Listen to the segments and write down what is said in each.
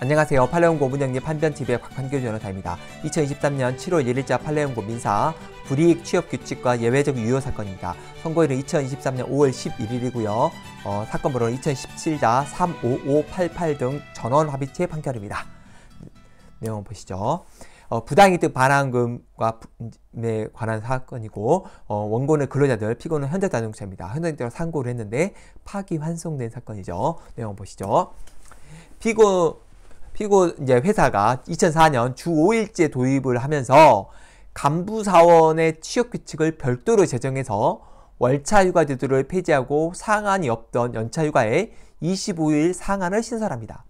안녕하세요. 팔레온고 문영립 판변 t v 의 곽환규 변호사입니다. 2023년 7월 1일자 팔레온고 민사 불이익 취업 규칙과 예외적 유효 사건입니다. 선고일은 2023년 5월 11일이고요. 어, 사건번호는 2017자 35588등 전원 합의체 판결입니다. 내용 보시죠. 어, 부당이득 반환금에 과 네, 관한 사건이고 어, 원고는 근로자들, 피고는 현대자동차입니다. 현대자동차로 상고를 했는데 파기환송된 사건이죠. 내용 보시죠. 피고 피고 이제 회사가 2004년 주 5일제 도입을 하면서 간부 사원의 취업 규칙을 별도로 제정해서 월차 휴가 제도를 폐지하고 상한이 없던 연차 휴가에 25일 상한을 신설합니다.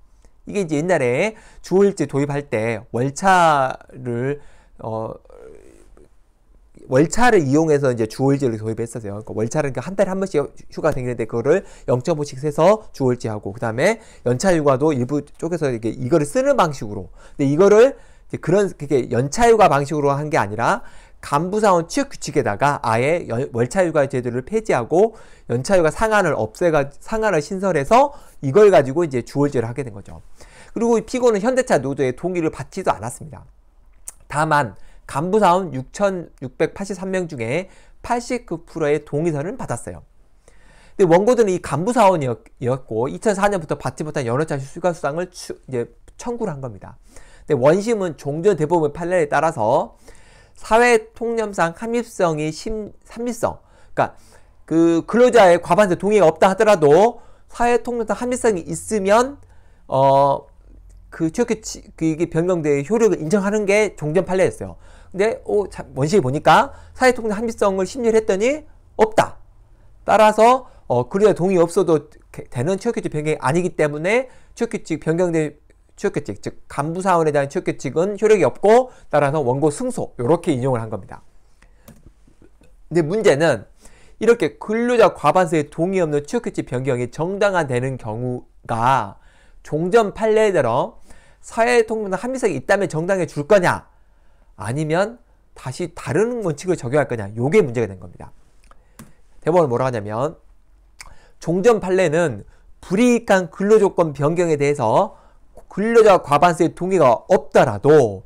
이게 이제 옛날에 주 5일제 도입할 때 월차를 어 월차를 이용해서 이제 주월제를 도입했었어요. 그러니까 월차를 그러니까 한 달에 한 번씩 휴가 생기는데 그거를 0.5씩 세서 주월제하고 그다음에 연차 휴가도 일부 쪽에서 이렇게 이거를 쓰는 방식으로. 근데 이거를 그런 그게 연차 휴가 방식으로 한 게 아니라 간부사원 취업 규칙에다가 아예 월차휴가 제도를 폐지하고 연차휴가 상한을 없애가 상한을 신설해서 이걸 가지고 이제 주월제를 하게 된 거죠. 그리고 피고는 현대차 노조의 동의를 받지도 않았습니다. 다만 간부사원 6,683명 중에 89%의 동의서를 받았어요. 근데 원고들은 이 간부사원이었고 2004년부터 받지 못한 연어차 휴가수당을 추, 이제 청구를 한 겁니다. 근데 원심은 종전 대법원 판례에 따라서 사회 통념상 합립성이 심, 삼립성 그러니까 그 근로자의 과반수 동의가 없다 하더라도 사회 통념상 합립성이 있으면 어그 취업규칙 그 이게 변경돼 효력을 인정하는 게 종전 판례였어요. 근데 네, 오, 원시에 보니까 사회통일 합리성을 심리를 했더니 없다. 따라서 어, 그래 동의 없어도 되는 취업규칙 변경이 아니기 때문에 취업규칙 변경된 취업규칙 즉 간부사원에 대한 취업규칙은 효력이 없고 따라서 원고 승소 이렇게 인용을 한 겁니다. 근데 문제는 이렇게 근로자 과반수의 동의 없는 취업규칙 변경이 정당화되는 경우가 종전 판례에 들어 사회통일합리성이 있다면 정당해 줄 거냐 아니면 다시 다른 원칙을 적용할 거냐 요게 문제가 된 겁니다. 대법원은 뭐라 고 하냐면 종전 판례는 불이익한 근로조건 변경에 대해서 근로자 과반수의 동의가 없더라도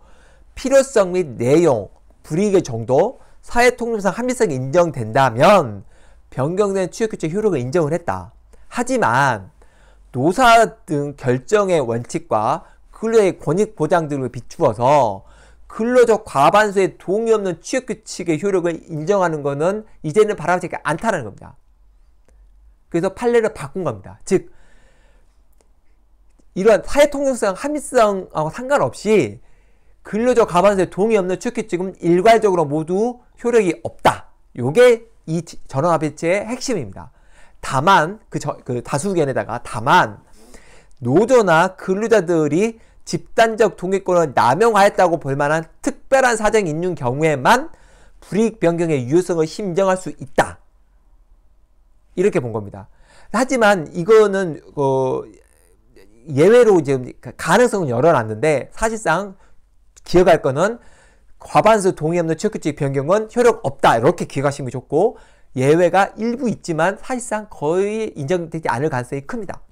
필요성 및 내용, 불이익의 정도, 사회통념상 합리성이 인정된다면 변경된 취업규칙 효력을 인정을 했다. 하지만 노사 등 결정의 원칙과 근로의 권익 보장 등을 비추어서 근로적 과반수의 동의 없는 취업규칙의 효력을 인정하는 것은 이제는 바람직하지 않다는 겁니다. 그래서 판례를 바꾼 겁니다. 즉, 이러한 사회통일성 합의성하고 어, 상관없이 근로적 과반수의 동의 없는 취업규칙은 일괄적으로 모두 효력이 없다. 요게 이 전원합의체의 핵심입니다. 다만, 그, 저, 그 다수견에다가 다만, 노조나 근로자들이 집단적 동의권을 남용하였다고 볼 만한 특별한 사정 이 있는 경우에만 불이익 변경의 유효성을 심정할 수 있다. 이렇게 본 겁니다. 하지만 이거는 어, 예외로 지금 가능성은 열어놨는데 사실상 기억할 거는 과반수 동의 없는 취업규칙 변경은 효력 없다 이렇게 기억하시면 좋고 예외가 일부 있지만 사실상 거의 인정되지 않을 가능성이 큽니다.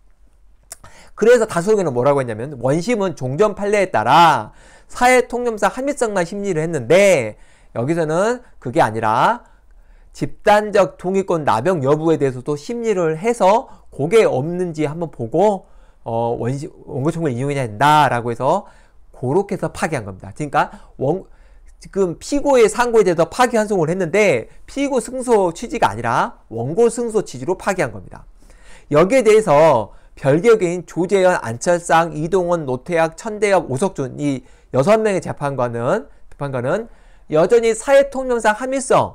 그래서 다수의견는 뭐라고 했냐면 원심은 종전 판례에 따라 사회 통념상 합리성만 심리를 했는데 여기서는 그게 아니라 집단적 통일권 남용 여부에 대해서도 심리를 해서 고게 없는지 한번 보고 어, 원시, 원고청구를 인용해야 된다라고 해서 그렇게 해서 파기한 겁니다. 그러니까 원, 지금 피고의 상고에 대해서 파기 환송을 했는데 피고 승소 취지가 아니라 원고 승소 취지로 파기한 겁니다. 여기에 대해서 별개인 조재현, 안철상, 이동원, 노태학, 천대엽, 오석준 이 여섯 명의 재판관은 재판관은 여전히 사회 통념상 합의성을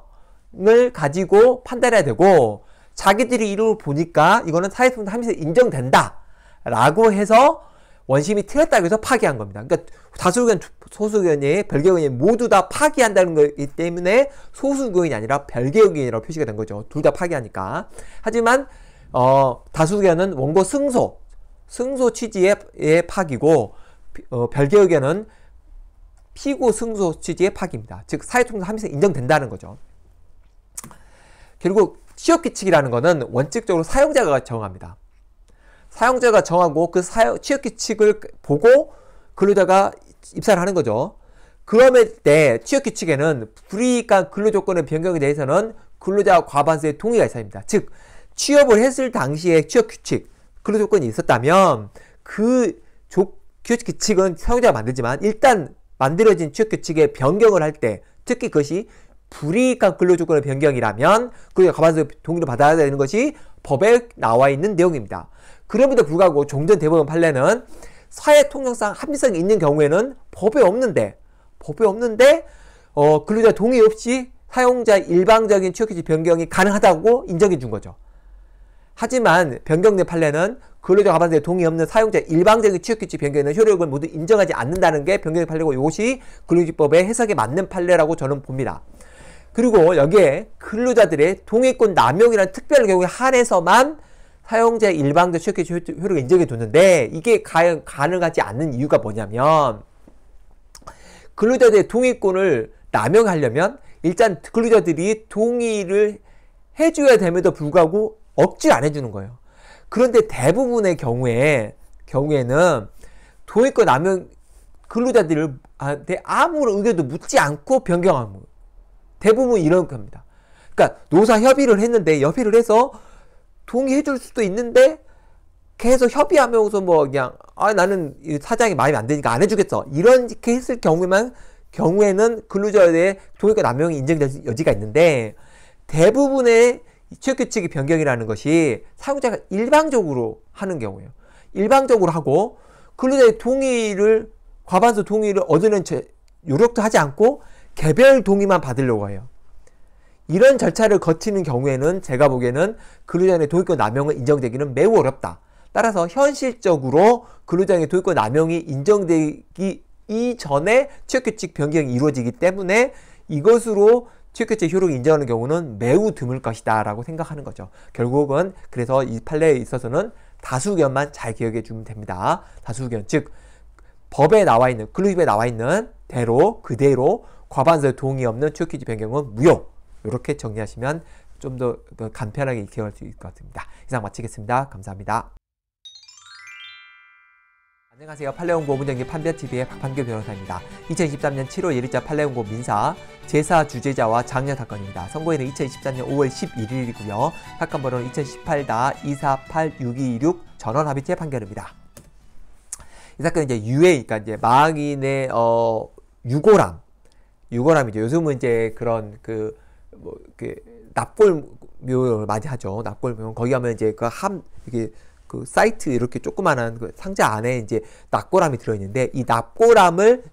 가지고 판단해야 되고 자기들이 이를 보니까 이거는 사회 통념 합의성 인정된다라고 해서 원심이 틀렸다고 해서 파기한 겁니다. 그러니까 다수 의견, 소수 의견이 별개 의견 모두 다 파기한다는 거기 때문에 소수 의견이 아니라 별개 의견이라고 표시가 된 거죠. 둘 다 파기하니까. 하지만 어, 다수의견은 원고 승소, 승소 취지의 파기고 어, 별개의견은 피고 승소 취지의 파기입니다. 즉 사회통상 합의성 인정된다는 거죠. 결국 취업 규칙이라는 것은 원칙적으로 사용자가 정합니다. 사용자가 정하고 그 사용, 취업 규칙을 보고 근로자가 입사를 하는 거죠. 그럼에 때 네, 취업 규칙에는 불이익한 근로 조건의 변경에 대해서는 근로자 과반수의 동의가 있어야 합니다. 즉 취업을 했을 당시에 취업 규칙, 근로 조건이 있었다면 그 조, 취업 규칙은 사용자가 만들지만 일단 만들어진 취업 규칙에 변경을 할 때 특히 그것이 불이익한 근로 조건의 변경이라면 그리 가만서 동의를 받아야 되는 것이 법에 나와 있는 내용입니다. 그럼에도 불구하고 종전 대법원 판례는 사회 통념상 합리성이 있는 경우에는 법에 없는데 법에 없는데 어, 근로자 동의 없이 사용자 일방적인 취업 규칙 변경이 가능하다고 인정해 준 거죠. 하지만 변경된 판례는 근로자 과반수의 동의 없는 사용자 일방적인 취업규칙 변경에는 효력을 모두 인정하지 않는다는 게변경된 판례고 이것이 근로기법의 해석에 맞는 판례라고 저는 봅니다. 그리고 여기에 근로자들의 동의권 남용이라는 특별 경우에 한해서만 사용자 일방적 취업규칙 효력을 인정해 줬는데 이게 과연 가능하지 않는 이유가 뭐냐면 근로자들의 동의권을 남용하려면 일단 근로자들이 동의를 해줘야 됨에도 불구하고 억지를 안 해주는 거예요. 그런데 대부분의 경우에 경우에는 도입과 남용 근로자들한테 아무런 의견도 묻지 않고 변경하는 거예요. 대부분 이런 겁니다. 그러니까 노사 협의를 했는데 협의를 해서 동의해 줄 수도 있는데 계속 협의하면서 뭐 그냥 아 나는 사장이 마음에 안 드니까 안 해주겠어 이렇게 했을 경우만 에 경우에는 근로자에 대해 동의권 남용이 인정될 여지가 있는데 대부분의 취업규칙이 변경이라는 것이 사용자가 일방적으로 하는 경우예요. 일방적으로 하고 근로자의 동의를 과반수 동의를 얻으는 노력도 하지 않고 개별 동의만 받으려고 해요. 이런 절차를 거치는 경우에는 제가 보기에는 근로자의 도입권 남용은 인정되기는 매우 어렵다. 따라서 현실적으로 근로자의 도입권 남용이 인정되기 이전에 취업규칙 변경이 이루어지기 때문에 이것으로 취객제 효력을 인정하는 경우는 매우 드물 것이다라고 생각하는 거죠. 결국은 그래서 이 판례에 있어서는 다수 견만잘 기억해 주면 됩니다. 다수 견즉 법에 나와 있는 근로협에 나와 있는 대로 그대로 과반수의 동의 없는 취업규제 변경은 무효. 이렇게 정리하시면 좀 더 간편하게 익혀갈 수 있을 것 같습니다. 이상 마치겠습니다. 감사합니다. 안녕하세요. 팔레온고 문정기 판별TV의 박판규 변호사입니다. 2023년 7월 1일자 팔레온고 민사 제사 주제자와 장녀 사건입니다. 선고일은 2023년 5월 11일이고요. 사건 번호는 2018-248-6226 전원 합의체 판결입니다. 이 사건은 이제 유해, 그러니까 이제 망인의 어, 유고람, 유고람이죠. 요즘은 이제 그런 그 뭐, 그 납골 묘를 많이 하죠. 납골 묘 거기 가면 이제 그 함 이게 그 사이트 이렇게 조그만한 그 상자 안에 이제 납고람이 들어있는데 이 납고람을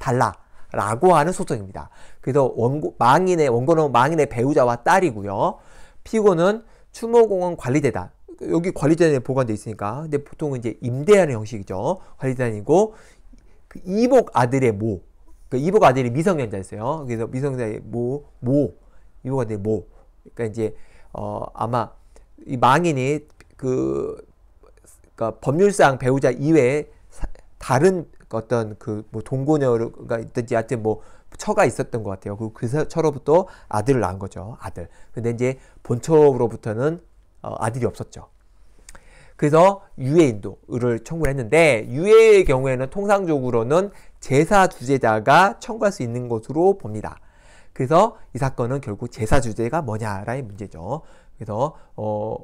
달라. 라고 하는 소송입니다. 그래서 원고, 망인의, 원고는 망인의 배우자와 딸이고요. 피고는 추모공원 관리재단. 여기 관리재단에 보관돼 있으니까. 근데 보통은 이제 임대하는 형식이죠. 관리재단이고, 그 이복 아들의 모. 그 이복 아들이 미성년자였어요. 그래서 미성년자의 모, 모. 이복 아들의 모. 그러니까 이제, 어, 아마 이 망인이 그 그러니까 법률상 배우자 이외에 다른 어떤 그 뭐 동고녀가 있든지 하여튼 뭐 처가 있었던 것 같아요. 그, 그 처로부터 아들을 낳은 거죠. 아들. 근데 이제 본처로부터는 어, 아들이 없었죠. 그래서 유해인도를 청구를 했는데 유해의 경우에는 통상적으로는 제사 주제자가 청구할 수 있는 것으로 봅니다. 그래서 이 사건은 결국 제사 주제가 뭐냐라는 문제죠. 그래서 어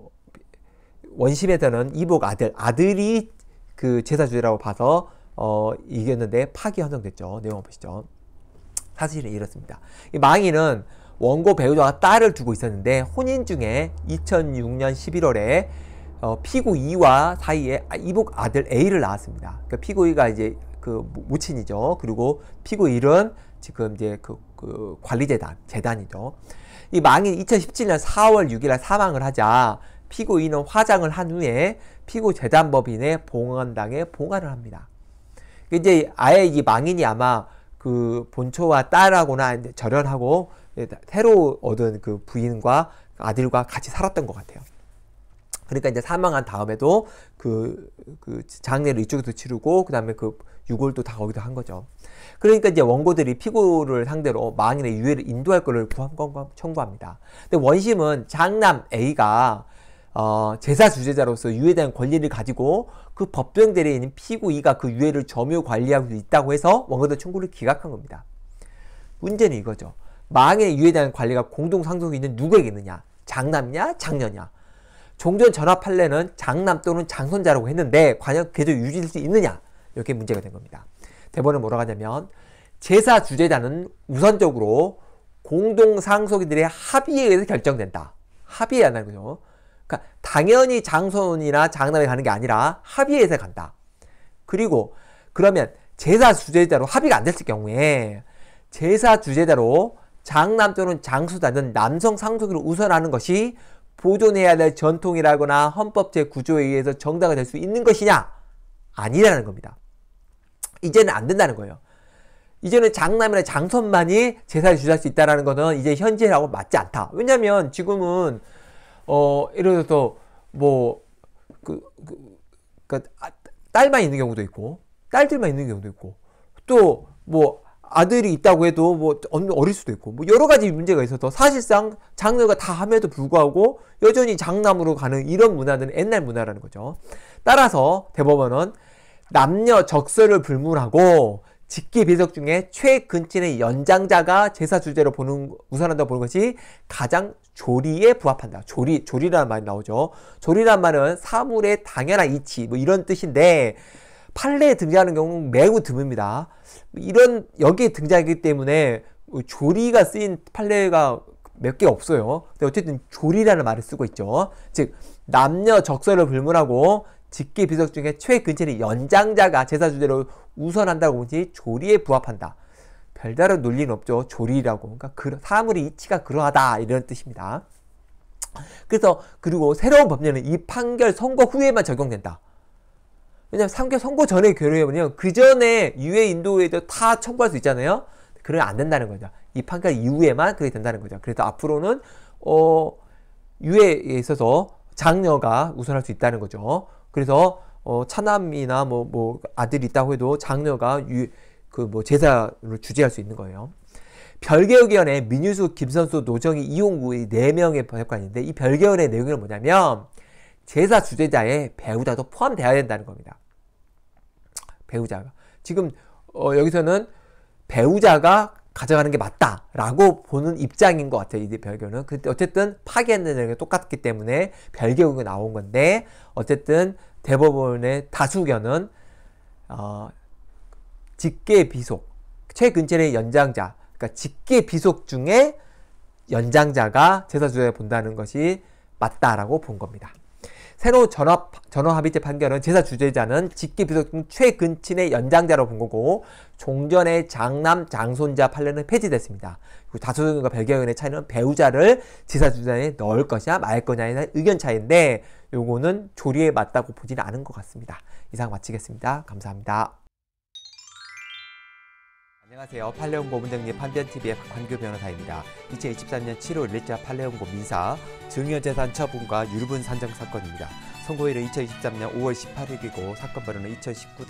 원심에서는 이복 아들, 아들이 그 제사주의라고 봐서 어, 이겼는데 파기 환송됐죠 내용 보시죠. 사실은 이렇습니다. 이 망인은 원고 배우자와 딸을 두고 있었는데 혼인 중에 2006년 11월에 어, 피고 이와 사이에 이복 아들 A를 낳았습니다. 그러니까 피고 이가 이제 그 모친이죠. 그리고 피고 일은 지금 이제 그, 그 관리재단, 재단이죠. 이 망인 2017년 4월 6일날 사망을 하자 피고인은 화장을 한 후에 피고 재단법인의 봉헌당에 봉화를 합니다. 이제 아예 이 망인이 아마 그 본초와 딸하고나 절연하고 새로 얻은 그 부인과 아들과 같이 살았던 것 같아요. 그러니까 이제 사망한 다음에도 그, 그 장례를 이쪽에서 치르고 그 다음에 그 유골도 다 거기서 한 거죠. 그러니까 이제 원고들이 피고를 상대로 망인의 유해를 인도할 것을 청구합니다. 근데 원심은 장남 A가 어, 제사 주재자로서 유에 해 대한 권리를 가지고 그 법정 대리에 있는 피고이가 그 유해를 점유 관리하고 있다고 해서 원고들 청구를 기각한 겁니다. 문제는 이거죠. 망의 유에 해 대한 관리가 공동 상속이 있는 누구에게 있느냐? 장남냐? 장녀냐? 종전 전합 판례는 장남 또는 장손자라고 했는데 과연 계속 유지될 수 있느냐? 이렇게 문제가 된 겁니다. 대본은 뭐라고 하냐면 제사 주재자는 우선적으로 공동 상속인들의 합의에 의해서 결정된다. 합의해야 하는 거죠. 그러니까 당연히 장손이나 장남이 가는 게 아니라 합의해서 간다. 그리고 그러면 제사 주제자로 합의가 안 됐을 경우에 제사 주제자로 장남 또는 장수자는 남성 상속으로 우선하는 것이 보존해야 될 전통이라거나 헌법 제9조에 의해서 정당화 될수 있는 것이냐? 아니라는 겁니다. 이제는 안 된다는 거예요. 이제는 장남이나 장선만이 제사를 주할 수 있다는 것은 이제 현재라고 맞지 않다. 왜냐면 하 지금은 어, 예를 들어서 뭐, 그, 그, 그니 그러니까 아, 딸만 있는 경우도 있고, 딸들만 있는 경우도 있고, 또 뭐, 아들이 있다고 해도 뭐 어릴 수도 있고 뭐 여러 가지 문제가 있어서 사실상 장르가 다 함에도 불구하고 여전히 장남으로 가는 이런 문화는 옛날 문화라는 거죠. 따라서 대법원은 남녀 적서를 불문하고 직계 배석 중에 최근친의 연장자가 제사 주제로 보는 우선한다 보는 것이 가장 조리에 부합한다. 조리, 조리라는 말이 나오죠. 조리란 말은 사물의 당연한 이치, 뭐 이런 뜻인데, 판례에 등장하는 경우는 매우 드뭅니다. 이런, 여기에 등장하기 때문에 조리가 쓰인 판례가 몇 개 없어요. 근데 어쨌든 조리라는 말을 쓰고 있죠. 즉, 남녀 적설을 불문하고 직계 비석 중에 최근친의 연장자가 제사 주제로 우선한다고 보지 조리에 부합한다. 별다른 논리는 없죠. 조리라고. 그러니까 그, 사물의 이치가 그러하다 이런 뜻입니다. 그래서 그리고 새로운 법률은 이 판결 선고 후에만 적용된다. 왜냐하면 상교 선고 전에 결의하면요. 그 전에 유해 인도에도 다 청구할 수 있잖아요. 그러면 안 된다는 거죠. 이 판결 이후에만 그게 된다는 거죠. 그래서 앞으로는 어 유해에 있어서 장녀가 우선할 수 있다는 거죠. 그래서 어, 차남이나 뭐, 뭐 아들이 있다고 해도 장녀가 유, 그뭐 제사를 주재할 수 있는 거예요. 별개의견에 민유수, 김선수, 노정희, 이용구의 4명의 번관인데이 별개의견의 내용이 뭐냐면 제사 주재자의 배우자도 포함되어야 된다는 겁니다. 배우자가. 지금 어 여기서는 배우자가 가져가는 게 맞다라고 보는 입장인 것 같아요. 이 네 별개는. 근데 어쨌든 파기하는 내용이 똑같기 때문에 별개 의견이 나온 건데 어쨌든 대법원의 다수견은 어, 직계 비속, 최근절의 연장자, 그러니까 직계 비속 중에 연장자가 제사주에 본다는 것이 맞다라고 본 겁니다. 새로 전업, 전업합의체 판결은 제사 주재자는 직계비속 중 최근친의 연장자로 본 거고 종전의 장남, 장손자 판례는 폐지됐습니다. 그리고 다수의과 별개의견의 차이는 배우자를 제사 주자에 넣을 것이냐 말 거냐에 대한 의견 차이인데 요거는 조리에 맞다고 보지는 않은 것 같습니다. 이상 마치겠습니다. 감사합니다. 안녕하세요. 팔레온고문 정립 판변TV의 박환규 변호사입니다. 2023년 7월 1일자 팔레온고 민사 증여재산 처분과 유류분 산정 사건입니다. 선고일은 2023년 5월 18일이고 사건 번호는 2 0 1 9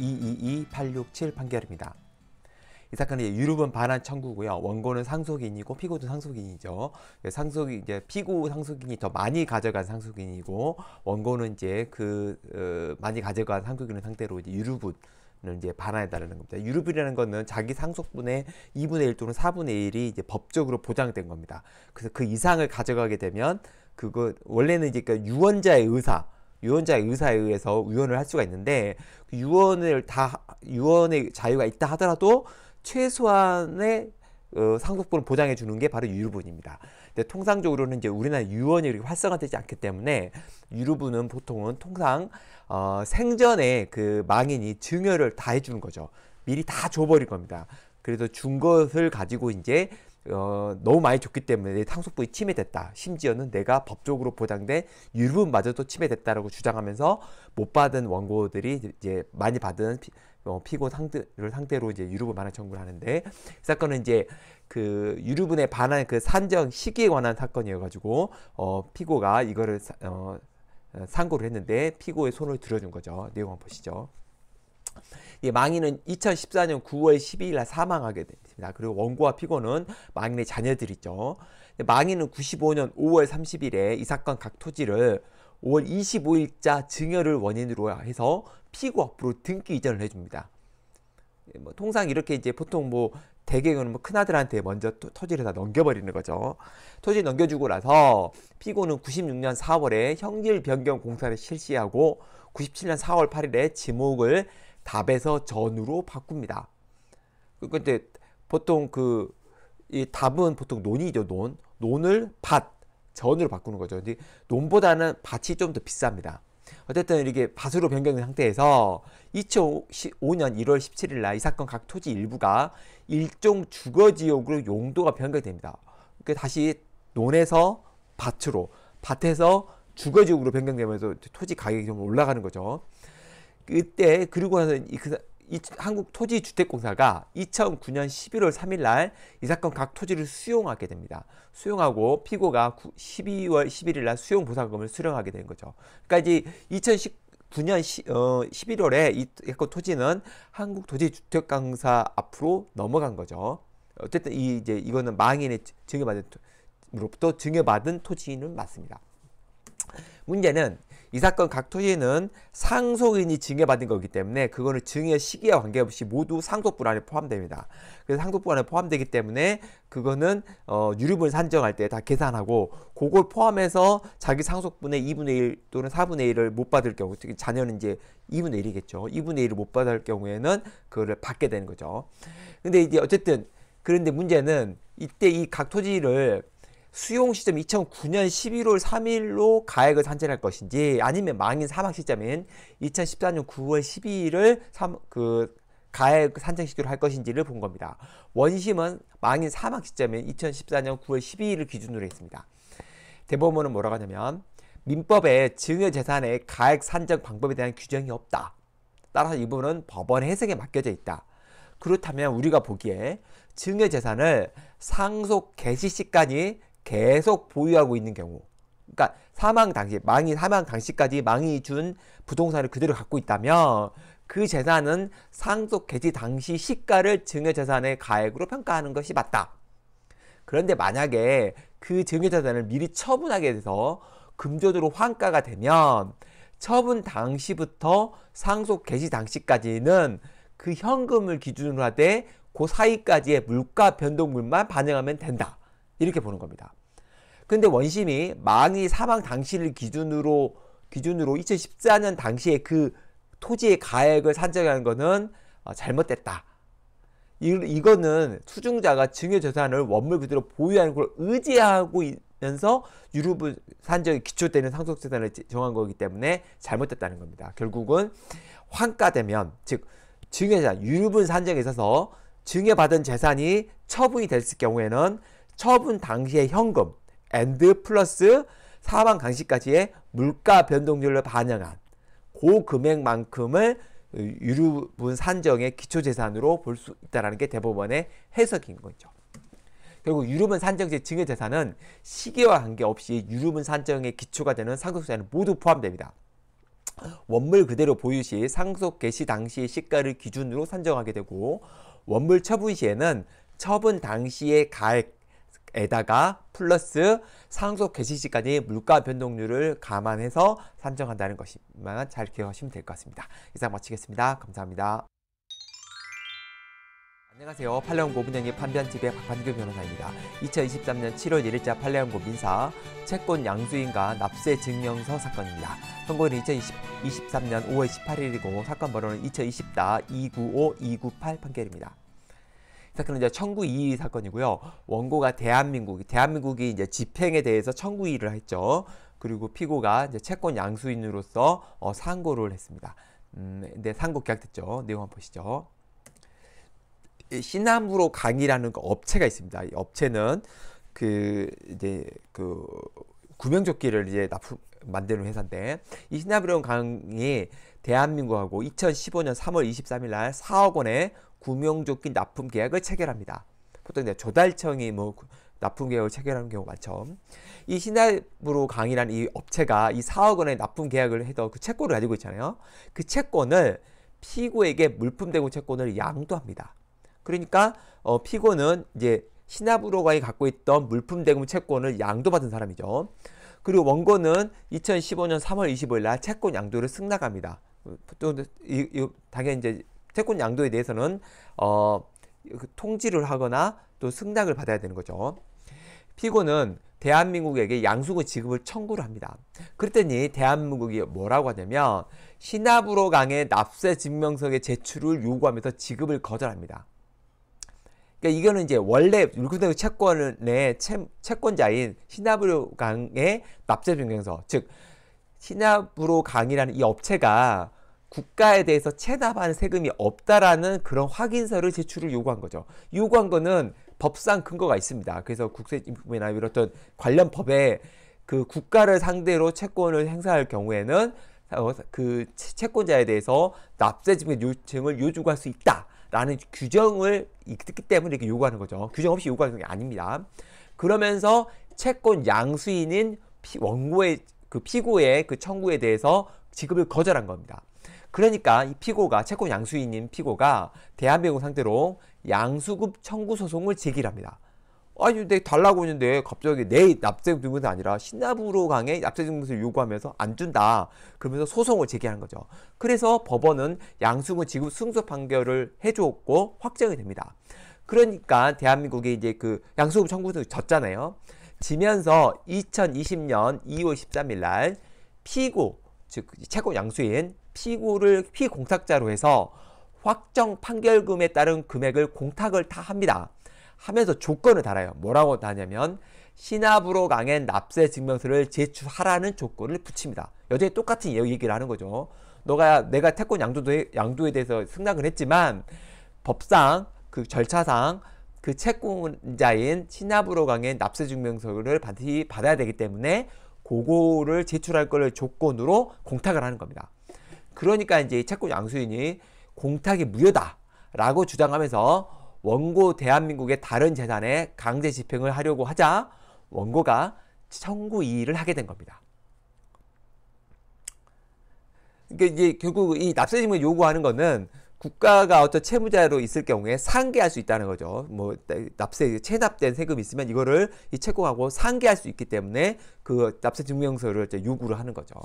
222867 판결입니다. 이 사건은 유류분 반환 청구고요. 원고는 상속인이고 피고도 상속인이죠. 예, 상속인 이제 피고 상속인이 더 많이 가져간 상속인이고 원고는 이제 그 어, 많이 가져간 상속인을 상대로 이제 유류분 이제 반환해달라는 겁니다. 유류비라는 거는 자기 상속분의 2분의 1 또는 4분의 1이 이제 법적으로 보장된 겁니다. 그래서 그 이상을 가져가게 되면 그거 원래는 이제 그 유언자의 의사 유언자의 의사에 의해서 유언을 할 수가 있는데 그 유언을 다 유언의 자유가 있다 하더라도 최소한의 어, 상속분을 보장해 주는 게 바로 유류분입니다. 근데 통상적으로는 이제 우리나라 유언이 이렇게 활성화되지 않기 때문에 유류분은 보통은 통상 어, 생전에 그 망인이 증여를 다 해주는 거죠. 미리 다 줘버릴 겁니다. 그래서 준 것을 가지고 이제 어, 너무 많이 줬기 때문에 내 상속부이 침해됐다. 심지어는 내가 법적으로 보장된 유류분마저도 침해됐다라고 주장하면서 못 받은 원고들이 이제 많이 받은 피, 어, 피고 상대를 상대로 이제 유류분 반환 청구를 하는데 이 사건은 이제 그 유류분에 반한그 산정 시기에 관한 사건이어가지고 어, 피고가 이거를 어, 어, 상고를 했는데 피고의 손을 들어준 거죠. 내용 한번 보시죠. 예, 망인은 2014년 9월 12일 날 사망하게 됩니다. 그리고 원고와 피고는 망인의 자녀들 있죠. 망인은 95년 5월 30일에 이 사건 각 토지를 5월 25일자 증여를 원인으로 해서 피고 앞으로 등기 이전을 해줍니다. 예, 뭐 통상 이렇게 이제 보통 뭐 대개 이는뭐 큰아들한테 먼저 토지를 다 넘겨버리는 거죠. 토지 넘겨주고 나서 피고는 96년 4월에 형질 변경 공사를 실시하고 97년 4월 8일에 지목을 답에서 전으로 바꿉니다. 그, 근데 보통 그 이 답은 보통 논이죠, 논. 논을 밭, 전으로 바꾸는 거죠. 근데 논보다는 밭이 좀 더 비쌉니다. 어쨌든 이렇게 밭으로 변경된 상태에서 2005년 1월 17일 날 이 사건 각 토지 일부가 일종 주거지역으로 용도가 변경됩니다. 그러니까 다시 논에서 밭으로, 밭에서 주거지역으로 변경되면서 토지 가격이 좀 올라가는 거죠. 그때 그리고 나서 한국토지주택공사가 2009년 11월 3일 날 이 사건 각 토지를 수용하게 됩니다. 수용하고 피고가 12월 11일 날 수용보상금을 수령하게 된 거죠. 그러니까 이제 2019년 시, 어, 11월에 이 사건 토지는 한국토지주택공사 앞으로 넘어간 거죠. 어쨌든 이, 이제 이거는 망인의 증여받은 로부터 증여받은 토지는 맞습니다. 문제는 이 사건 각토지는 상속인이 증여받은 거기 때문에 그거는 증여 시기와 관계없이 모두 상속분 안에 포함됩니다. 그래서 상속분 안에 포함되기 때문에 그거는 어, 유류분 산정할 때 다 계산하고 그걸 포함해서 자기 상속분의 2분의 1 또는 4분의 1을 못 받을 경우 특히 자녀는 이제 2분의 1이겠죠. 2분의 1을 못 받을 경우에는 그거를 받게 되는 거죠. 근데 이제 어쨌든 그런데 문제는 이때 이 각토지를 수용 시점 2009년 11월 3일로 가액을 산정할 것인지 아니면 망인 사망 시점인 2014년 9월 12일을 삼, 그 가액 산정 시기로 할 것인지를 본 겁니다. 원심은 망인 사망 시점인 2014년 9월 12일을 기준으로 했습니다. 대법원은 뭐라고 하냐면 민법에 증여 재산의 가액 산정 방법에 대한 규정이 없다. 따라서 이 부분은 법원 해석에 맡겨져 있다. 그렇다면 우리가 보기에 증여 재산을 상속 개시 시까지 계속 보유하고 있는 경우 그러니까 사망 당시 망이 사망 당시까지 망이 준 부동산을 그대로 갖고 있다면 그 재산은 상속 개시 당시 시가를 증여재산의 가액으로 평가하는 것이 맞다. 그런데 만약에 그 증여재산을 미리 처분하게 돼서 금전으로 환가가 되면 처분 당시부터 상속 개시 당시까지는 그 현금을 기준으로 하되 그 사이까지의 물가 변동물만 반영하면 된다. 이렇게 보는 겁니다. 근데 원심이 망이 사망 당시를 기준으로 기준으로 2014년 당시에 그 토지의 가액을 산정한 것은 어, 잘못됐다. 이, 이거는 수중자가 증여재산을 원물 그대로 보유하는 걸 의지하고 있 면서 유류분 산정이 기초되는 상속재산을 정한 거기 때문에 잘못됐다는 겁니다. 결국은 환가되면 즉 증여재산 유류분 산정에 있어서 증여받은 재산이 처분이 됐을 경우에는 처분 당시의 현금 앤드 플러스 사망 강시까지의 물가 변동률을 반영한 고 금액만큼을 유류분 산정의 기초재산으로 볼 수 있다는 게 대법원의 해석인 거죠. 결국 유류분 산정제 증여재산은 시기와 관계없이 유류분 산정의 기초가 되는 상속세는 모두 포함됩니다. 원물 그대로 보유 시 상속 개시 당시의 시가를 기준으로 산정하게 되고 원물 처분 시에는 처분 당시의 가액 에다가 플러스 상속 개시시까지 물가 변동률을 감안해서 산정한다는 것만 잘 기억하시면 될 것 같습니다. 이상 마치겠습니다. 감사합니다. 안녕하세요. 팔레온고 분양의 판변집의 박한규 변호사입니다. 2023년 7월 1일자 팔레온고 민사 채권 양수인과 납세 증명서 사건입니다. 선고일은 2023년 5월 18일이고 사건 번호는 2020다 295-298 판결입니다. 사건은 이제 청구 2 사건이고요. 원고가 대한민국, 대한민국이 이제 집행에 대해서 청구 2를 했죠. 그리고 피고가 이제 채권 양수인으로서 어, 상고를 했습니다. 음, 네, 상고 계약됐죠 내용 한번 보시죠. 시나무로 강이라는 업체가 있습니다. 이 업체는 그 이제 그 구명조끼를 이제 납품 만드는 회사인데 이시나브로 강이 대한민국하고 2015년 3월 23일 날 4억 원의 구명조끼 납품 계약을 체결합니다. 보통 이제 조달청이 뭐 납품 계약을 체결하는 경우 많죠. 이 신협으로 강이라이 업체가 이 4억 원의 납품 계약을 해서 그 채권을 가지고 있잖아요. 그 채권을 피고에게 물품 대금 채권을 양도합니다. 그러니까 어, 피고는 이제 신협으로가이 갖고 있던 물품 대금 채권을 양도받은 사람이죠. 그리고 원고는 2015년 3월 25일 날 채권 양도를 승낙합니다. 또 당연히 이제 채권 양도에 대해서는 어, 그 통지를 하거나 또 승낙을 받아야 되는 거죠. 피고는 대한민국에게 양수금 지급을 청구를 합니다. 그랬더니 대한민국이 뭐라고 하냐면 신나으로 강의 납세 증명서의 제출을 요구하면서 지급을 거절합니다. 그러니까 이거는 이제 원래 율구대의 채권의 채, 권자인 신나으로 강의 납세 증명서 즉신나으로 강이라는 이 업체가 국가에 대해서 체납한 세금이 없다라는 그런 확인서를 제출을 요구한 거죠. 요구한 거는 법상 근거가 있습니다. 그래서 국세법이나 이렇던 관련 법에 그 국가를 상대로 채권을 행사할 경우에는 어, 그 채권자에 대해서 납세증의 요청을 요구할 수 있다라는 규정을 있기 때문에 이렇게 요구하는 거죠. 규정 없이 요구하는 게 아닙니다. 그러면서 채권 양수인인 원고의 그 피고의 그 청구에 대해서 지급을 거절한 겁니다. 그러니까 이 피고가 채권 양수인인 피고가 대한민국 상대로 양수급 청구 소송을 제기합니다. 아니 내 달라고 했는데 갑자기 내 납세증명서 아니라 신납으로강의 납세증명서를 요구하면서 안 준다 그러면서 소송을 제기하는 거죠 그래서 법원은 양수금 지급 승소 판결을 해주고 확정이 됩니다 그러니까 대한민국이 이제 그 양수금 청구서 졌잖아요 지면서 2020년 2월 13일 날 피고 즉 채권 양수인 피고를 피공탁자로 해서 확정 판결금에 따른 금액을 공탁을 다 합니다. 하면서 조건을 달아요. 뭐라고 하냐면 시나브로 강행 납세 증명서를 제출하라는 조건을 붙입니다. 여전히 똑같은 얘기를 하는 거죠. 너가 내가 태권 양도에, 양도에 대해서 승낙을 했지만 법상 그 절차상 그 채권자인 시나브로 강행 납세 증명서를 반드시 받아야 되기 때문에 그거를 제출할 것을 조건으로 공탁을 하는 겁니다. 그러니까 이제 채권 양수인이 공탁이 무효다라고 주장하면서 원고 대한민국의 다른 재산에 강제 집행을 하려고 하자 원고가 청구 이의를 하게 된 겁니다. 그러니까 이제 결국 이 납세자금을 요구하는 거는 국가가 어떤 채무자로 있을 경우에 상계할 수 있다는 거죠. 뭐 납세 체납된 세금이 있으면 이거를 이 채권하고 상계할 수 있기 때문에 그 납세 증명서를 요구를 하는 거죠.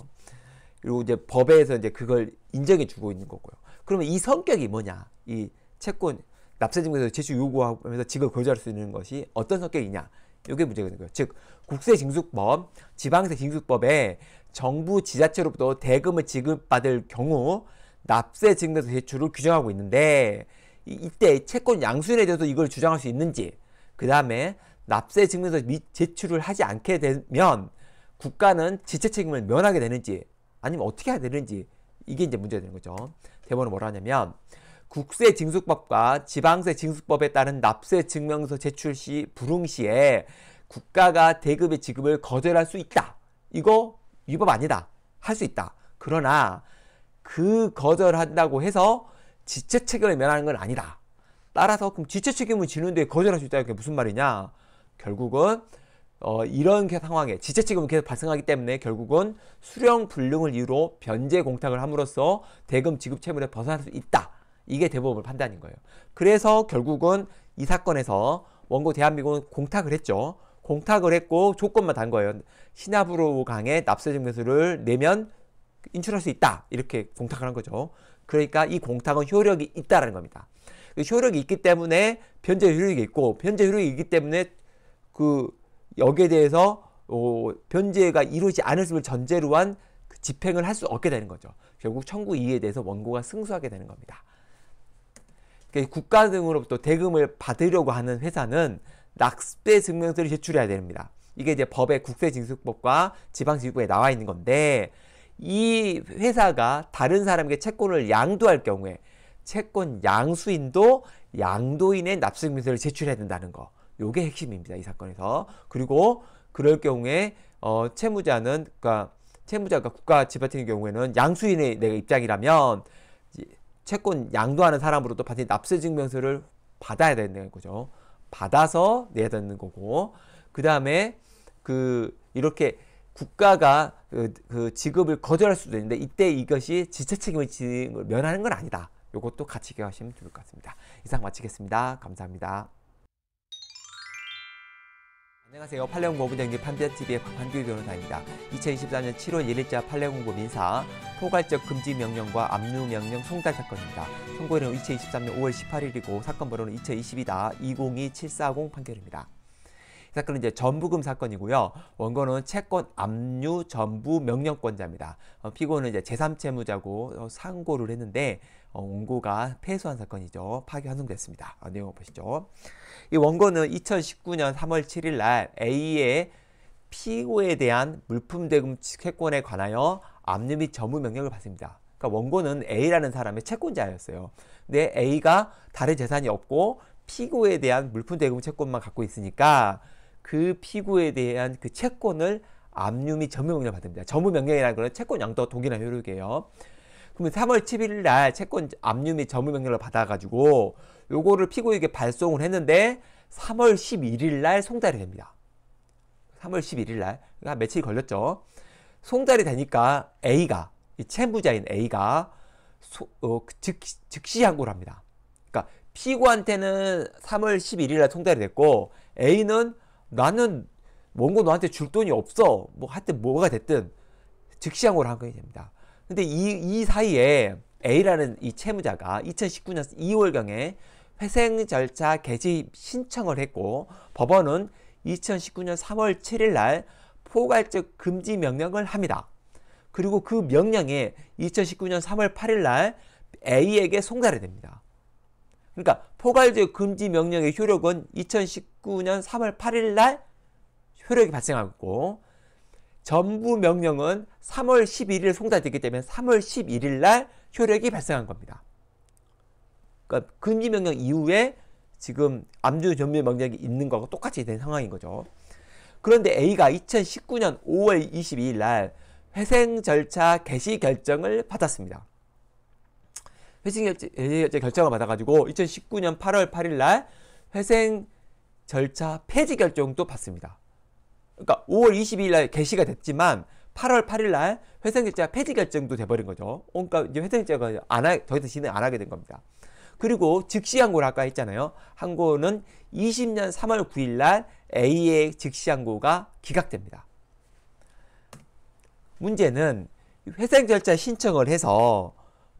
그리고 이제 법에서 이제 그걸 인정해 주고 있는 거고요. 그러면 이 성격이 뭐냐? 이 채권 납세증명서 제출 요구하면서 직을 거절할수 있는 것이 어떤 성격이냐? 이게 문제가 되는 거예요. 즉 국세징수법, 지방세징수법에 정부 지자체로부터 대금을 지급받을 경우 납세증명서 제출을 규정하고 있는데 이때 채권 양수인에 대해서 이걸 주장할 수 있는지 그 다음에 납세증명서 제출을 하지 않게 되면 국가는 지체 책임을 면하게 되는지 아니면 어떻게 해야 되는지 이게 이제 문제 되는 거죠. 대법원은 뭐라 하냐면 국세 징수법과 지방세 징수법에 따른 납세 증명서 제출 시 불응 시에 국가가 대급의 지급을 거절할 수 있다. 이거 위법 아니다. 할 수 있다. 그러나 그 거절한다고 해서 지체 책임을 면하는 건 아니다. 따라서 그럼 지체 책임을 지는데 거절할 수 있다. 이게 무슨 말이냐? 결국은 어, 이런 상황에 지체치금 계속 발생하기 때문에 결국은 수령 불능을 이유로 변제 공탁을 함으로써 대금 지급 채무에 벗어날 수 있다. 이게 대법원 판단인 거예요. 그래서 결국은 이 사건에서 원고 대한민국은 공탁을 했죠. 공탁을 했고 조건만 단 거예요. 신압으로 강에 납세증 명서를 내면 인출할 수 있다. 이렇게 공탁을 한 거죠. 그러니까 이 공탁은 효력이 있다라는 겁니다. 그 효력이 있기 때문에 변제 효력이 있고 변제 효력이 있기 때문에 그 여기에 대해서 어, 변제가 이루어지지 않았음을 전제로 한 그 집행을 할 수 없게 되는 거죠. 결국 청구 이에 대해서 원고가 승소하게 되는 겁니다. 그러니까 국가 등으로부터 대금을 받으려고 하는 회사는 낙세 증명서를 제출해야 됩니다. 이게 이제 법의 국세징수법과 지방지구에 나와 있는 건데 이 회사가 다른 사람에게 채권을 양도할 경우에 채권 양수인도 양도인의 납세증명서를 제출해야 된다는 거. 요게 핵심입니다. 이 사건에서. 그리고 그럴 경우에 어, 채무자는 그러니까 채무자가 국가 지바친 경우에는 양수인의 내가 입장이라면 채권 양도하는 사람으로도 반드시 납세 증명서를 받아야 되는 거죠. 받아서 내야 되는 거고 그다음에 그 이렇게 국가가 그, 그 지급을 거절할 수도 있는데 이때 이것이 지체 책임을 지는 면하는 건 아니다. 이것도 같이 기억하시면 좋을 것 같습니다. 이상 마치겠습니다. 감사합니다. 안녕하세요. 팔레공보분경기 판변TV의 박환규 변호사입니다. 2024년 7월 1일자 팔레공보 민사 포괄적 금지 명령과 압류 명령 송달 사건입니다. 선고일은 2023년 5월 18일이고 사건 번호는 2 0 2 2 202740 판결입니다. 사건은 이제 전부금 사건이고요. 원고는 채권 압류 전부 명령권자입니다. 어, 피고는 이제 제3채무자고 어, 상고를 했는데 어, 원고가 패소한 사건이죠. 파기 환송됐습니다. 내용 보시죠. 이 원고는 2019년 3월 7일 날 A의 피고에 대한 물품 대금 채권에 관하여 압류 및 점유 명령을 받습니다. 그러니까 원고는 A라는 사람의 채권자였어요. 근데 A가 다른 재산이 없고 피고에 대한 물품 대금 채권만 갖고 있으니까 그 피고에 대한 그 채권을 압류 및 점유 명령을 받습니다. 점유 명령이라는 거는 채권 양도 독일한 효력이에요. 그러면 3월 11일 날 채권 압류 및 점유 명령을 받아가지고 요거를 피고에게 발송을 했는데 3월 11일 날 송달이 됩니다. 3월 11일 날. 그러니까 며칠 걸렸죠. 송달이 되니까 A가 이 채무자인 A가 소, 어, 즉, 즉시 항고를 합니다. 그러니까 피고한테는 3월 11일 날 송달이 됐고 A는 나는 원고 너한테 줄 돈이 없어. 뭐 하여튼 뭐가 됐든 즉시 항고를 한 거게 됩니다. 근데 이, 이 사이에 A라는 이 채무자가 2019년 2월경에 회생 절차 개시 신청을 했고 법원은 2019년 3월 7일 날 포괄적 금지 명령을 합니다. 그리고 그 명령에 2019년 3월 8일 날 A에게 송달이 됩니다. 그러니까 포괄적 금지 명령의 효력은 2019년 3월 8일 날 효력이 발생하고 전부 명령은 3월 11일 송달되기 때문에 3월 11일 날 효력이 발생한 겁니다. 그러니까 금지 명령 이후에 지금 암주 전면 명령이 있는 거하고 똑같이 된 상황인 거죠. 그런데 A가 2019년 5월 22일 날 회생 절차 개시 결정을 받았습니다. 회생 결제 결정을 받아가지고 2019년 8월 8일 날 회생 절차 폐지 결정도 받습니다. 그러니까 5월 22일 날 개시가 됐지만 8월 8일 날 회생 결제 폐지 결정도 돼버린 거죠. 그러니까 이제 회생 결제가 안 하, 저희도 진행 안 하게 된 겁니다. 그리고 즉시 항고를 아까 했잖아요. 항고는 20년 3월 9일 날 A의 즉시 항고가 기각됩니다. 문제는 회생 절차 신청을 해서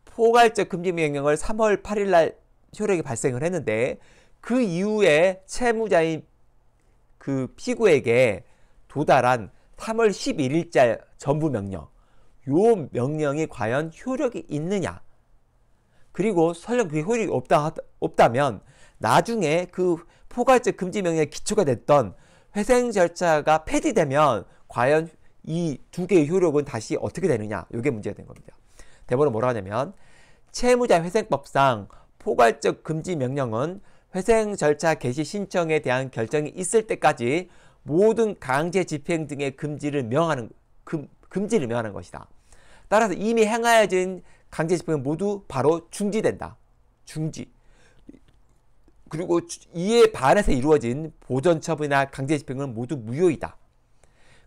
포괄적 금지 명령을 3월 8일 날 효력이 발생을 했는데 그 이후에 채무자인 그 피고에게 도달한 3월 11일자 전부 명령 요 명령이 과연 효력이 있느냐 그리고 설령 그게 효력이 없다, 없다면 나중에 그 포괄적 금지 명령의 기초가 됐던 회생 절차가 폐지되면 과연 이 두 개의 효력은 다시 어떻게 되느냐 이게 문제가 된 겁니다. 대법원은 뭐라 하냐면 채무자 회생법상 포괄적 금지 명령은 회생 절차 개시 신청에 대한 결정이 있을 때까지 모든 강제 집행 등의 금지를 명하는 금, 금지를 명하는 것이다. 따라서 이미 행하여진 강제 집행은 모두 바로 중지된다. 중지. 그리고 이에 반해서 이루어진 보전 처분이나 강제 집행은 모두 무효이다.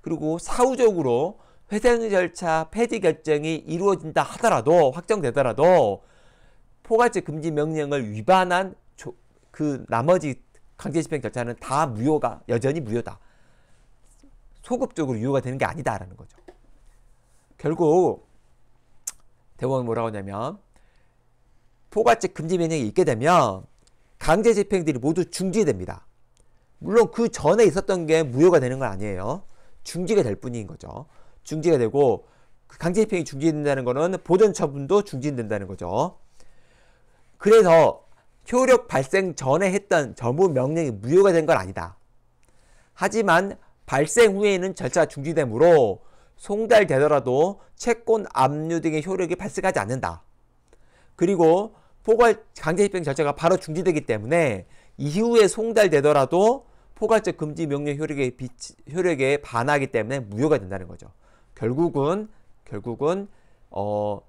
그리고 사후적으로 회생 절차 폐지 결정이 이루어진다 하더라도 확정되더라도 포괄적 금지 명령을 위반한 조, 그 나머지 강제 집행 절차는 다 무효가 여전히 무효다. 소급적으로 유효가 되는 게 아니다라는 거죠. 결국 대법원이 뭐라고 하냐면 포괄적 금지 명령이 있게 되면 강제 집행들이 모두 중지됩니다. 물론 그 전에 있었던 게 무효가 되는 건 아니에요. 중지가 될 뿐인 거죠. 중지가 되고 그 강제 집행이 중지된다는 거는 보전 처분도 중지된다는 거죠. 그래서 효력 발생 전에 했던 전부 명령이 무효가 된 건 아니다. 하지만 발생 후에는 절차가 중지되므로 송달되더라도 채권 압류 등의 효력이 발생하지 않는다. 그리고 포괄 강제집행 절차가 바로 중지되기 때문에 이후에 송달되더라도 포괄적 금지 명령 효력에, 비치, 효력에 반하기 때문에 무효가 된다는 거죠. 결국은 결국은 어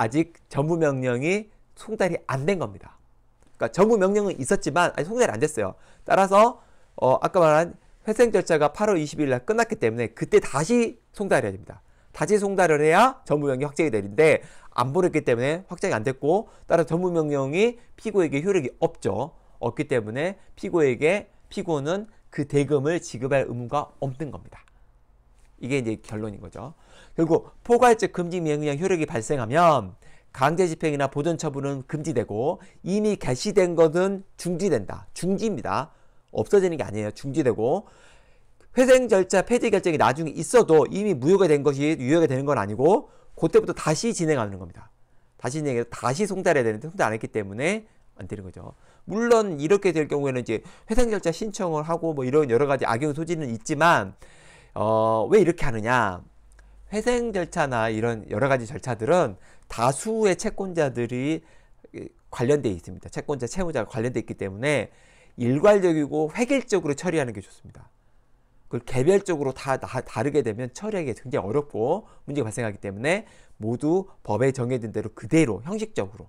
아직 전부 명령이 송달이 안 된 겁니다. 그러니까 전부 명령은 있었지만 아니 송달이 안 됐어요. 따라서 어 아까 말한 회생 절차가 8월 20일 날 끝났기 때문에 그때 다시 송달해야 됩니다. 다시 송달을 해야 전부명령 확정이 되는데 안 보냈기 때문에 확정이 안 됐고 따라서 전부명령이 피고에게 효력이 없죠. 없기 때문에 피고에게 피고는 그 대금을 지급할 의무가 없는 겁니다. 이게 이제 결론인 거죠. 결국 포괄적 금지 명령 효력이 발생하면 강제 집행이나 보전 처분은 금지되고 이미 개시된 것은 중지된다. 중지입니다. 없어지는 게 아니에요. 중지되고 회생 절차, 폐지 결정이 나중에 있어도 이미 무효가 된 것이 유효가 되는 건 아니고 그때부터 다시 진행하는 겁니다. 다시 진행해서 다시 송달해야 되는데 송달 안 했기 때문에 안 되는 거죠. 물론 이렇게 될 경우에는 이제 회생 절차 신청을 하고 뭐 이런 여러 가지 악용 소지는 있지만 어, 왜 이렇게 하느냐? 회생 절차나 이런 여러 가지 절차들은 다수의 채권자들이 관련돼 있습니다. 채권자, 채무자가 관련돼 있기 때문에 일괄적이고 획일적으로 처리하는 게 좋습니다. 그걸 개별적으로 다, 다 다르게 되면 처리하기 굉장히 어렵고 문제가 발생하기 때문에 모두 법에 정해진 대로 그대로 형식적으로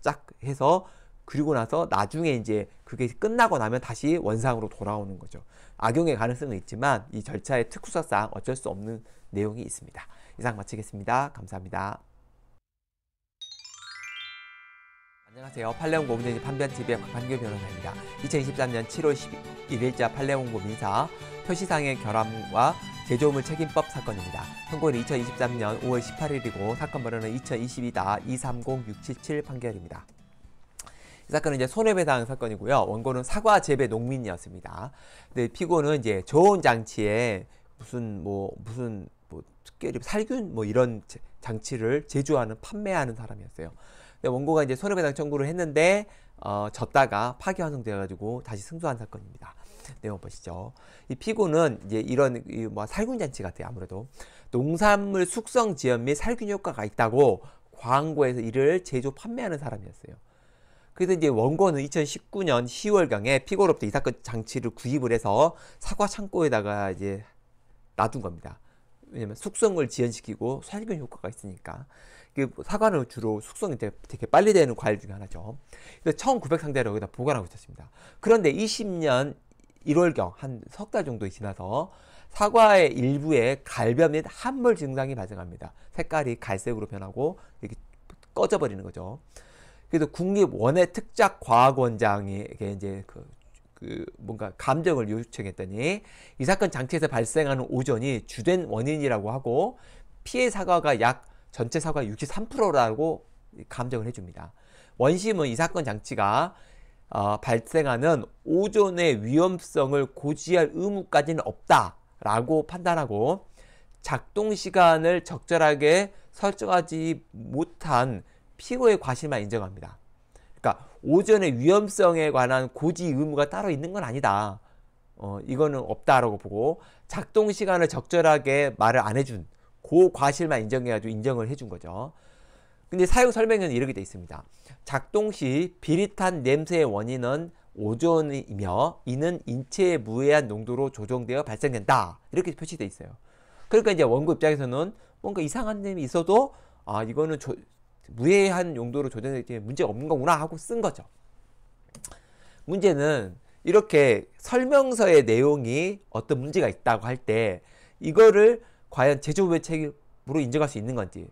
쫙 해서 그리고 나서 나중에 이제 그게 끝나고 나면 다시 원상으로 돌아오는 거죠. 악용의 가능성은 있지만 이 절차의 특수사상 어쩔 수 없는 내용이 있습니다. 이상 마치겠습니다. 감사합니다. 안녕하세요. 팔레온고 민사 판변TV의 박한규 변호사입니다. 2023년 7월 11일자 팔레온고 민사 표시상의 결함과 제조물 책임법 사건입니다. 선고일 2023년 5월 18일이고 사건 번호는 2022-230677 판결입니다. 이 사건은 이제 손해배상 사건이고요. 원고는 사과 재배 농민이었습니다. 근데 피고는 이제 저온 장치에 무슨 뭐 무슨 뭐 특별히 살균 뭐 이런 장치를 제조하는 판매하는 사람이었어요. 네, 원고가 이제 손해배상 청구를 했는데 어, 졌다가 파기환송돼가지고 다시 승소한 사건입니다. 내용 보시죠. 이 피고는 이제 이런 이뭐 살균 잔치 같아요. 아무래도 농산물 숙성 지연 및 살균 효과가 있다고 광고에서 이를 제조 판매하는 사람이었어요. 그래서 이제 원고는 2019년 10월경에 피고로부터 이 사건 장치를 구입을 해서 사과 창고에다가 이제 놔둔 겁니다. 왜냐면 숙성을 지연시키고 살균 효과가 있으니까. 그 사과는 주로 숙성이 되게 빨리 되는 과일 중에 하나죠. 그래서 1900상대로 여기다 보관하고 있었습니다. 그런데 20년 1월경 한 석 달 정도 지나서 사과의 일부에 갈변 및 함몰 증상이 발생합니다. 색깔이 갈색으로 변하고 이렇게 꺼져버리는 거죠. 그래서 국립원예 특작 과학원장에게 이제 그, 그 뭔가 감정을 요청했더니 이 사건 장치에서 발생하는 오존이 주된 원인이라고 하고 피해 사과가 약 전체 사과 63%라고 감정을 해줍니다. 원심은 이 사건 장치가 어, 발생하는 오존의 위험성을 고지할 의무까지는 없다라고 판단하고 작동 시간을 적절하게 설정하지 못한 피고의 과실만 인정합니다. 그러니까 오존의 위험성에 관한 고지 의무가 따로 있는 건 아니다. 어, 이거는 없다라고 보고 작동 시간을 적절하게 말을 안 해준 그 과실만 인정해가지고 인정을 해준 거죠. 근데 사용 설명에는 이렇게 되어 있습니다. 작동 시 비릿한 냄새의 원인은 오존이며 이는 인체에 무해한 농도로 조정되어 발생된다. 이렇게 표시되어 있어요. 그러니까 이제 원고 입장에서는 뭔가 이상한 냄이 있어도 아 이거는 조, 무해한 용도로 조정되기 문제 없는 거구나 하고 쓴 거죠. 문제는 이렇게 설명서의 내용이 어떤 문제가 있다고 할 때 이거를 과연 제조부의 책임으로 인정할 수 있는 건지.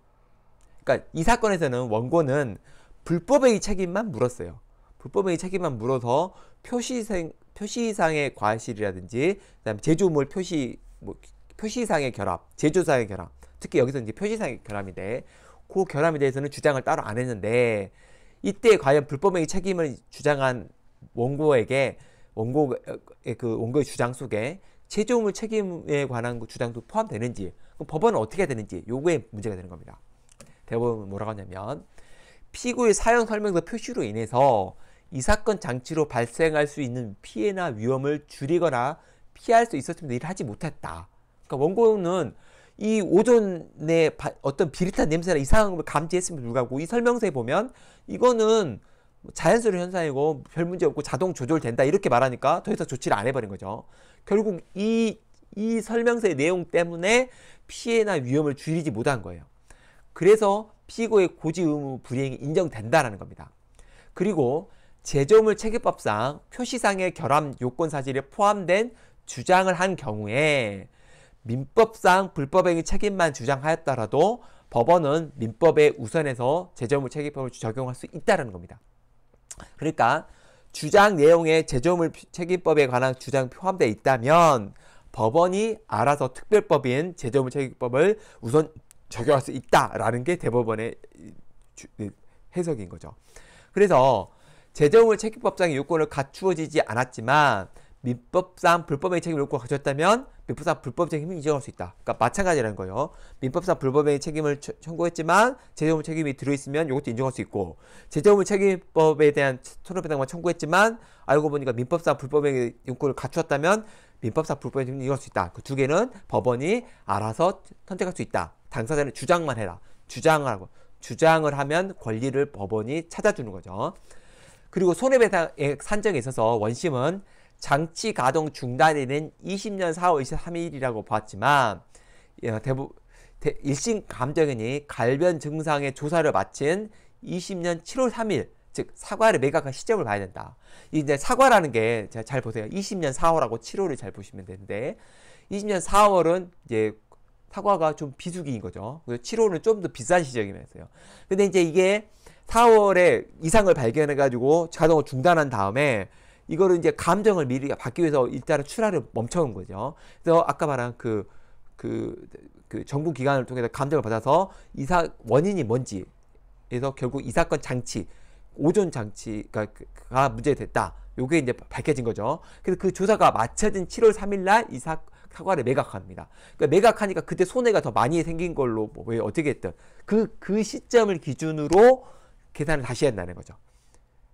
그러니까 이 사건에서는 원고는 불법의 책임만 물었어요. 불법의 책임만 물어서 표시생, 표시상의 과실이라든지 그다음에 제조물 표시 뭐, 표시상의 결합, 제조상의 결합. 특히 여기서 이제 표시상의 결함인데 그 결함에 대해서는 주장을 따로 안 했는데 이때 과연 불법행위 책임을 주장한 원고에게 원고의 그 원고의 주장 속에 제조물 책임에 관한 그 주장도 포함되는지 그럼 법원은 어떻게 해야 되는지 요거에 문제가 되는 겁니다. 대법원은 뭐라고 하냐면 피고의 사형 설명서 표시로 인해서 이 사건 장치로 발생할 수 있는 피해나 위험을 줄이거나 피할 수 있었으면 일을 하지 못했다. 그러니까 원고는 이 오존의 어떤 비릿한 냄새나 이상함을 감지했음에도 불구하고 이 설명서에 보면 이거는 자연스러운 현상이고 별 문제 없고 자동 조절된다 이렇게 말하니까 더 이상 조치를 안 해버린 거죠. 결국 이, 이 설명서의 내용 때문에 피해나 위험을 줄이지 못한 거예요. 그래서 피고의 고지 의무 불이행이 인정된다라는 겁니다. 그리고 제조물 체계법상 표시상의 결함 요건 사실에 포함된 주장을 한 경우에 민법상 불법행위 책임만 주장하였더라도 법원은 민법에 우선해서 제조물 체계법을 적용할 수 있다는 겁니다. 그러니까 주장 내용에 제조물 책임법에 관한 주장 포함되어 있다면 법원이 알아서 특별법인 제조물 책임법을 우선 적용할 수 있다라는 게 대법원의 그 해석인 거죠. 그래서 재정물 책임법상의 요건을 갖추어지지 않았지만 민법상 불법의 책임을 묻고 가셨다면 민법상 불법 책임을 인정할 수 있다. 그러니까 마찬가지라는 거예요. 민법상 불법의 책임을 청구했지만 재정부 책임이 들어있으면 이것도 인정할 수 있고 재정부 책임법에 대한 손해배상만 청구했지만 알고 보니까 민법상 불법의 용건을 갖추었다면 민법상 불법의 책임을 인정할 수 있다. 그 두 개는 법원이 알아서 선택할 수 있다. 당사자는 주장만 해라. 주장하고 을 주장을 하면 권리를 법원이 찾아주는 거죠. 그리고 손해배상의 산정에 있어서 원심은 장치 가동 중단일은 20년 4월 23일이라고 봤지만 예, 대부, 대, 일신 감정인이 갈변 증상의 조사를 마친 20년 7월 3일 즉 사과를 매각한 시점을 봐야 된다. 이제 사과라는 게 제가 잘 보세요. 20년 4월하고 7월을 잘 보시면 되는데 20년 4월은 이제 사과가 좀 비수기인 거죠. 그래서 7월은 좀 더 비싼 시점이면서요. 근데 이제 이게 4월에 이상을 발견해가지고 자동으로 중단한 다음에 이거를 이제 감정을 미리 받기 위해서 일단은 출하를 멈춰온 거죠. 그래서 아까 말한 그, 그, 그 정부 기관을 통해서 감정을 받아서 이사 원인이 뭔지 그래서 결국 이 사건 장치 오존 장치가 그러니까 그, 문제됐다. 요게 이제 밝혀진 거죠. 그래서 그 조사가 마쳐진 7월 3일 날이 사과를 매각합니다. 그러니까 매각하니까 그때 손해가 더 많이 생긴 걸로 뭐 어떻게 했든 그, 그 시점을 기준으로 계산을 다시 한다는 거죠.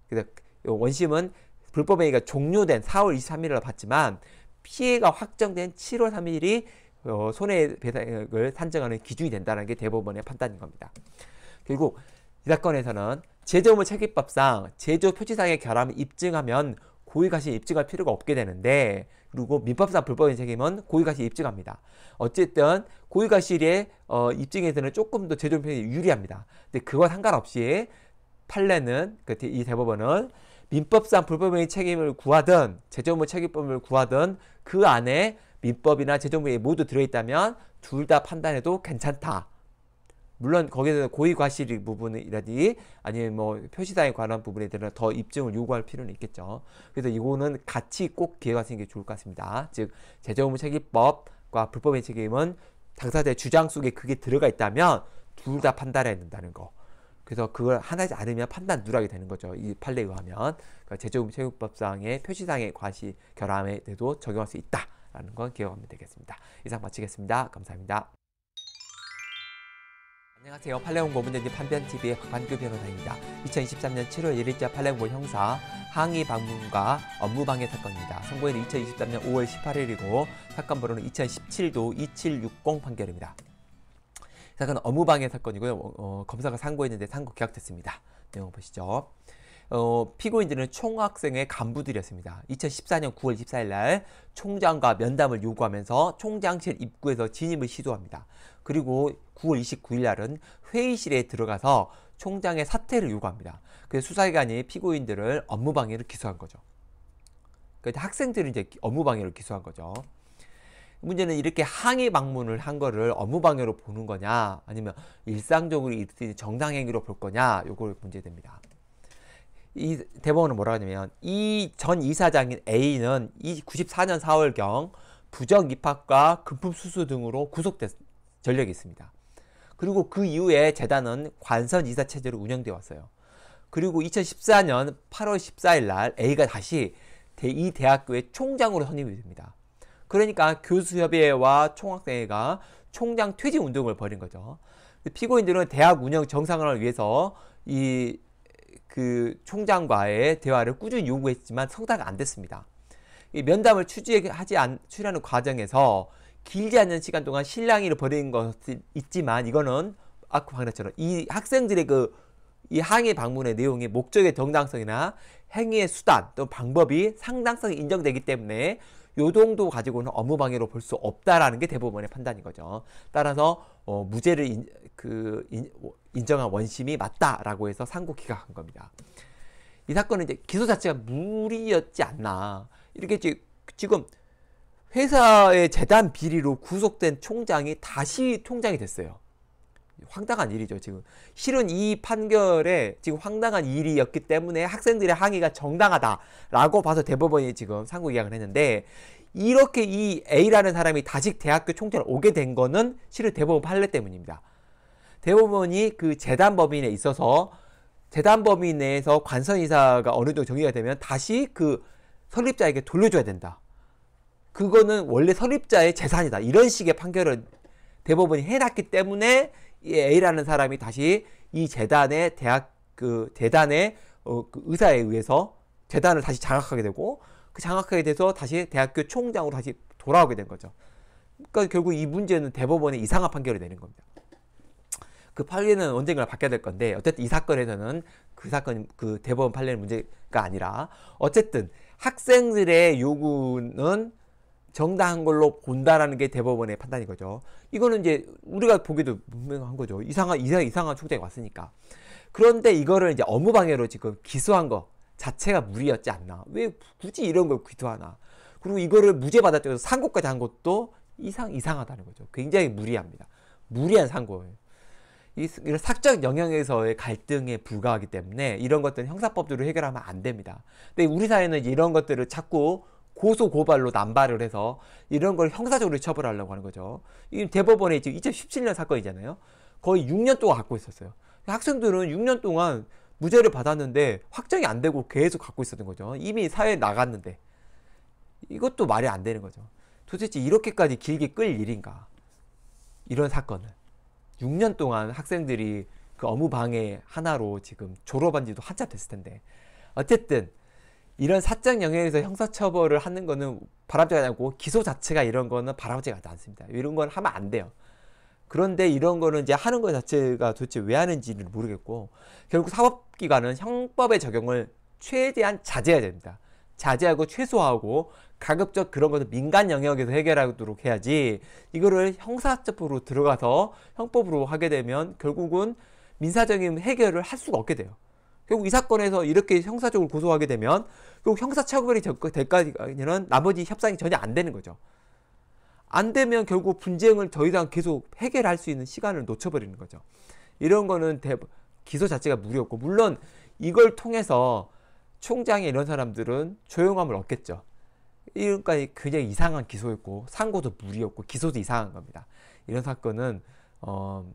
그래서 원심은 불법 행위가 종료된 4월 23일로 봤지만 피해가 확정된 7월 3일이 어, 손해배상을 산정하는 기준이 된다는 게 대법원의 판단인 겁니다. 결국 이 사건에서는 제조물 책임법상 제조 표시상의 결함을 입증하면 고의가시 입증할 필요가 없게 되는데 그리고 민법상 불법인 책임은 고의가시 입증합니다. 어쨌든 고의가시의 어, 입증에서는 조금 더 제조물 편이 유리합니다. 근데 그와 상관없이 판례는 그 이 대법원은 민법상 불법행위 책임을 구하든 재정부 책임법을 구하든 그 안에 민법이나 재정부에 모두 들어있다면 둘 다 판단해도 괜찮다. 물론 거기에 대 고의과실 부분이라든지 아니면 뭐 표시사에 관한 부분에 대해서 더 입증을 요구할 필요는 있겠죠. 그래서 이거는 같이 꼭 기회가 생기게 좋을 것 같습니다. 즉 재정부 책임법과 불법의 책임은 당사자의 주장 속에 그게 들어가 있다면 둘 다 판단해야 된다는 거. 그래서 그걸 하나지 않으면 판단 누락이 되는 거죠. 이 판례에 의하면 그러니까 제조금체육법상의 표시상의 과시 결함에 대해도 적용할 수 있다라는 건 기억하면 되겠습니다. 이상 마치겠습니다. 감사합니다. 안녕하세요. 팔레옹 고문대님 판변TV의 박한규 변호사입니다. 2023년 7월 1일자 팔레옹고 형사 항의 방문과 업무방해 사건입니다. 선고일은 2023년 5월 18일이고 사건 번호는 2017도 2760 판결입니다. 사건 업무방해 사건이고요. 어, 어, 검사가 상고했는데 상고 기각됐습니다. 내용 보시죠. 어, 피고인들은 총학생회 간부들이었습니다. 2014년 9월 24일 날 총장과 면담을 요구하면서 총장실 입구에서 진입을 시도합니다. 그리고 9월 29일 날은 회의실에 들어가서 총장의 사퇴를 요구합니다. 그래서 수사기관이 피고인들을 업무방해를 기소한 거죠. 그학생들은 그러니까 이제 업무방해를 기소한 거죠. 문제는 이렇게 항의 방문을 한 거를 업무방해로 보는 거냐 아니면 일상적으로 있는 정당행위로볼 거냐 요걸 문제됩니다. 이 대법원은 뭐라 고 하냐면 이 전 이사장인 A는 이 94년 4월경 부적 입학과 금품 수수 등으로 구속된 전력이 있습니다. 그리고 그 이후에 재단은 관선 이사 체제로 운영돼 왔어요. 그리고 2014년 8월 14일 날 A가 다시 이 대학교의 총장으로 선임이 됩니다. 그러니까 교수협의회와 총학생회가 총장 퇴진 운동을 벌인 거죠. 피고인들은 대학 운영 정상화를 위해서 이 그 총장과의 대화를 꾸준히 요구했지만 성사가 안 됐습니다. 이 면담을 추진하지 않, 추진하는 과정에서 길지 않은 시간 동안 실랑이를 벌인 것은 있지만 이거는 아까 방금처럼 이 학생들의 그 이항의 방문의 내용이 목적의 정당성이나 행위의 수단 또 방법이 상당성이 인정되기 때문에 요 정도 가지고는 업무방해로 볼 수 없다라는 게 대법원의 판단인 거죠. 따라서 어, 무죄를 인, 그 인, 정한 원심이 맞다라고 해서 상고 기각한 겁니다. 이 사건은 이제 기소 자체가 무리였지 않나. 이렇게 지금 회사의 재단 비리로 구속된 총장이 다시 총장이 됐어요. 황당한 일이죠, 지금. 실은 이 판결에 지금 황당한 일이었기 때문에 학생들의 항의가 정당하다라고 봐서 대법원이 지금 상고 기각을 했는데 이렇게 이 A라는 사람이 다시 대학교 총재로 오게 된 거는 실은 대법원 판례 때문입니다. 대법원이 그 재단 법인에 있어서 재단 법인 내에서 관선 이사가 어느 정도 정의가 되면 다시 그 설립자에게 돌려줘야 된다. 그거는 원래 설립자의 재산이다. 이런 식의 판결을 대법원이 해놨기 때문에 이 A라는 사람이 다시 이 재단의 대학 그 재단의 어, 그 의사에 의해서 재단을 다시 장악하게 되고 그 장악하게 돼서 다시 대학교 총장으로 다시 돌아오게 된 거죠. 그러니까 결국 이 문제는 대법원의 이상한 판결이 되는 겁니다. 그 판례는 언젠가 바뀌어야 될 건데 어쨌든 이 사건에서는 그 사건 그 대법원 판례는 문제가 아니라 어쨌든 학생들의 요구는 정당한 걸로 본다라는 게 대법원의 판단인 거죠. 이거는 이제 우리가 보기도 분명한 거죠. 이상한 이상 이상한 촉장가 왔으니까. 그런데 이거를 이제 업무방해로 지금 기소한 거 자체가 무리였지 않나. 왜 굳이 이런 걸 기소하나. 그리고 이거를 무죄 받았죠. 상고까지 한 것도 이상 이상하다는 거죠. 굉장히 무리합니다. 무리한 상고예요. 이런 사적 영향에서의 갈등에 불과하기 때문에 이런 것들은 형사법적으로 해결하면 안 됩니다. 근데 우리 사회는 이런 것들을 자꾸 고소 고발로 남발을 해서 이런 걸 형사적으로 처벌하려고 하는 거죠. 이대법원에 지금 2017년 사건이잖아요. 거의 6년 동안 갖고 있었어요. 학생들은 6년 동안 무죄를 받았는데 확정이 안 되고 계속 갖고 있었던 거죠. 이미 사회에 나갔는데 이것도 말이 안 되는 거죠. 도대체 이렇게까지 길게 끌 일인가? 이런 사건을 6년 동안 학생들이 그 업무 방해 하나로 지금 졸업한 지도 한참 됐을 텐데 어쨌든 이런 사적 영역에서 형사처벌을 하는 거는 바람직하지 않고 기소 자체가 이런 거는 바람직하지 않습니다. 이런 건 하면 안 돼요. 그런데 이런 거는 이제 하는 것 자체가 도대체 왜 하는지를 모르겠고 결국 사법기관은 형법의 적용을 최대한 자제해야 됩니다. 자제하고 최소화하고 가급적 그런 것을 민간 영역에서 해결하도록 해야지 이거를 형사적으로 들어가서 형법으로 하게 되면 결국은 민사적인 해결을 할 수가 없게 돼요. 결국 이 사건에서 이렇게 형사적으로 고소하게 되면 결국 형사처벌이 될까지는 나머지 협상이 전혀 안 되는 거죠. 안 되면 결국 분쟁을 더 이상 계속 해결할 수 있는 시간을 놓쳐버리는 거죠. 이런 거는 대, 기소 자체가 무리였고 물론 이걸 통해서 총장이 이런 사람들은 조용함을 얻겠죠. 이런까지 굉장히 이상한 기소였고 상고도 무리였고 기소도 이상한 겁니다. 이런 사건은 어,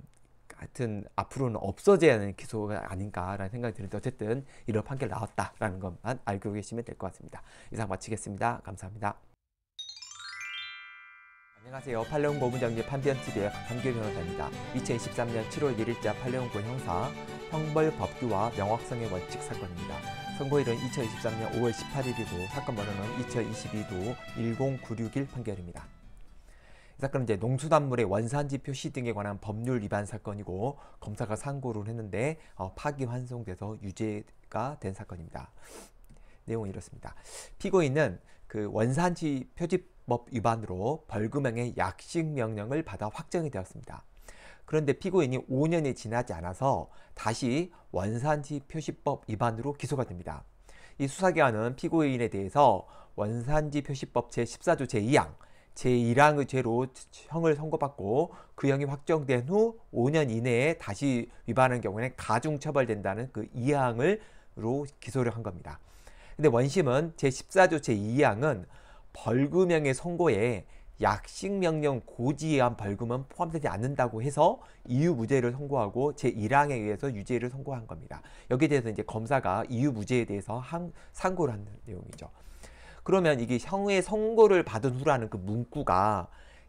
하여튼 앞으로는 없어져야 하는 기소가 아닌가라는 생각이 드는데 어쨌든 이런 판결 나왔다라는 것만 알고 계시면 될 것 같습니다. 이상 마치겠습니다. 감사합니다. 안녕하세요. 팔레온 고문장님 판변TV의 한길 변호사입니다. 2023년 7월 1일자 팔레온고 형사 형벌 법규와 명확성의 원칙 사건입니다. 선고일은 2023년 5월 18일이고 사건 번호는 2022도 10961 판결입니다. 사건은 이제 농수산물의 원산지 표시 등에 관한 법률 위반 사건이고 검사가 상고를 했는데 어, 파기환송돼서 유죄가 된 사건입니다. 내용은 이렇습니다. 피고인은 그 원산지 표지법 위반으로 벌금형의 약식 명령을 받아 확정이 되었습니다. 그런데 피고인이 5년이 지나지 않아서 다시 원산지 표시법 위반으로 기소가 됩니다. 이 수사기관은 피고인에 대해서 원산지 표시법 제14조 제2항 제1항의 죄로 형을 선고받고 그 형이 확정된 후 5년 이내에 다시 위반한 경우에는 가중 처벌된다는 그2항으로 기소를 한 겁니다. 근데 원심은 제14조 제2항은 벌금형의 선고에 약식명령 고지한 벌금은 포함되지 않는다고 해서 이유 무죄를 선고하고 제1항에 의해서 유죄를 선고한 겁니다. 여기에 대해서 이제 검사가 이유 무죄에 대해서 항, 상고를 한 내용이죠. 그러면 이게 형의 선고를 받은 후라는 그 문구가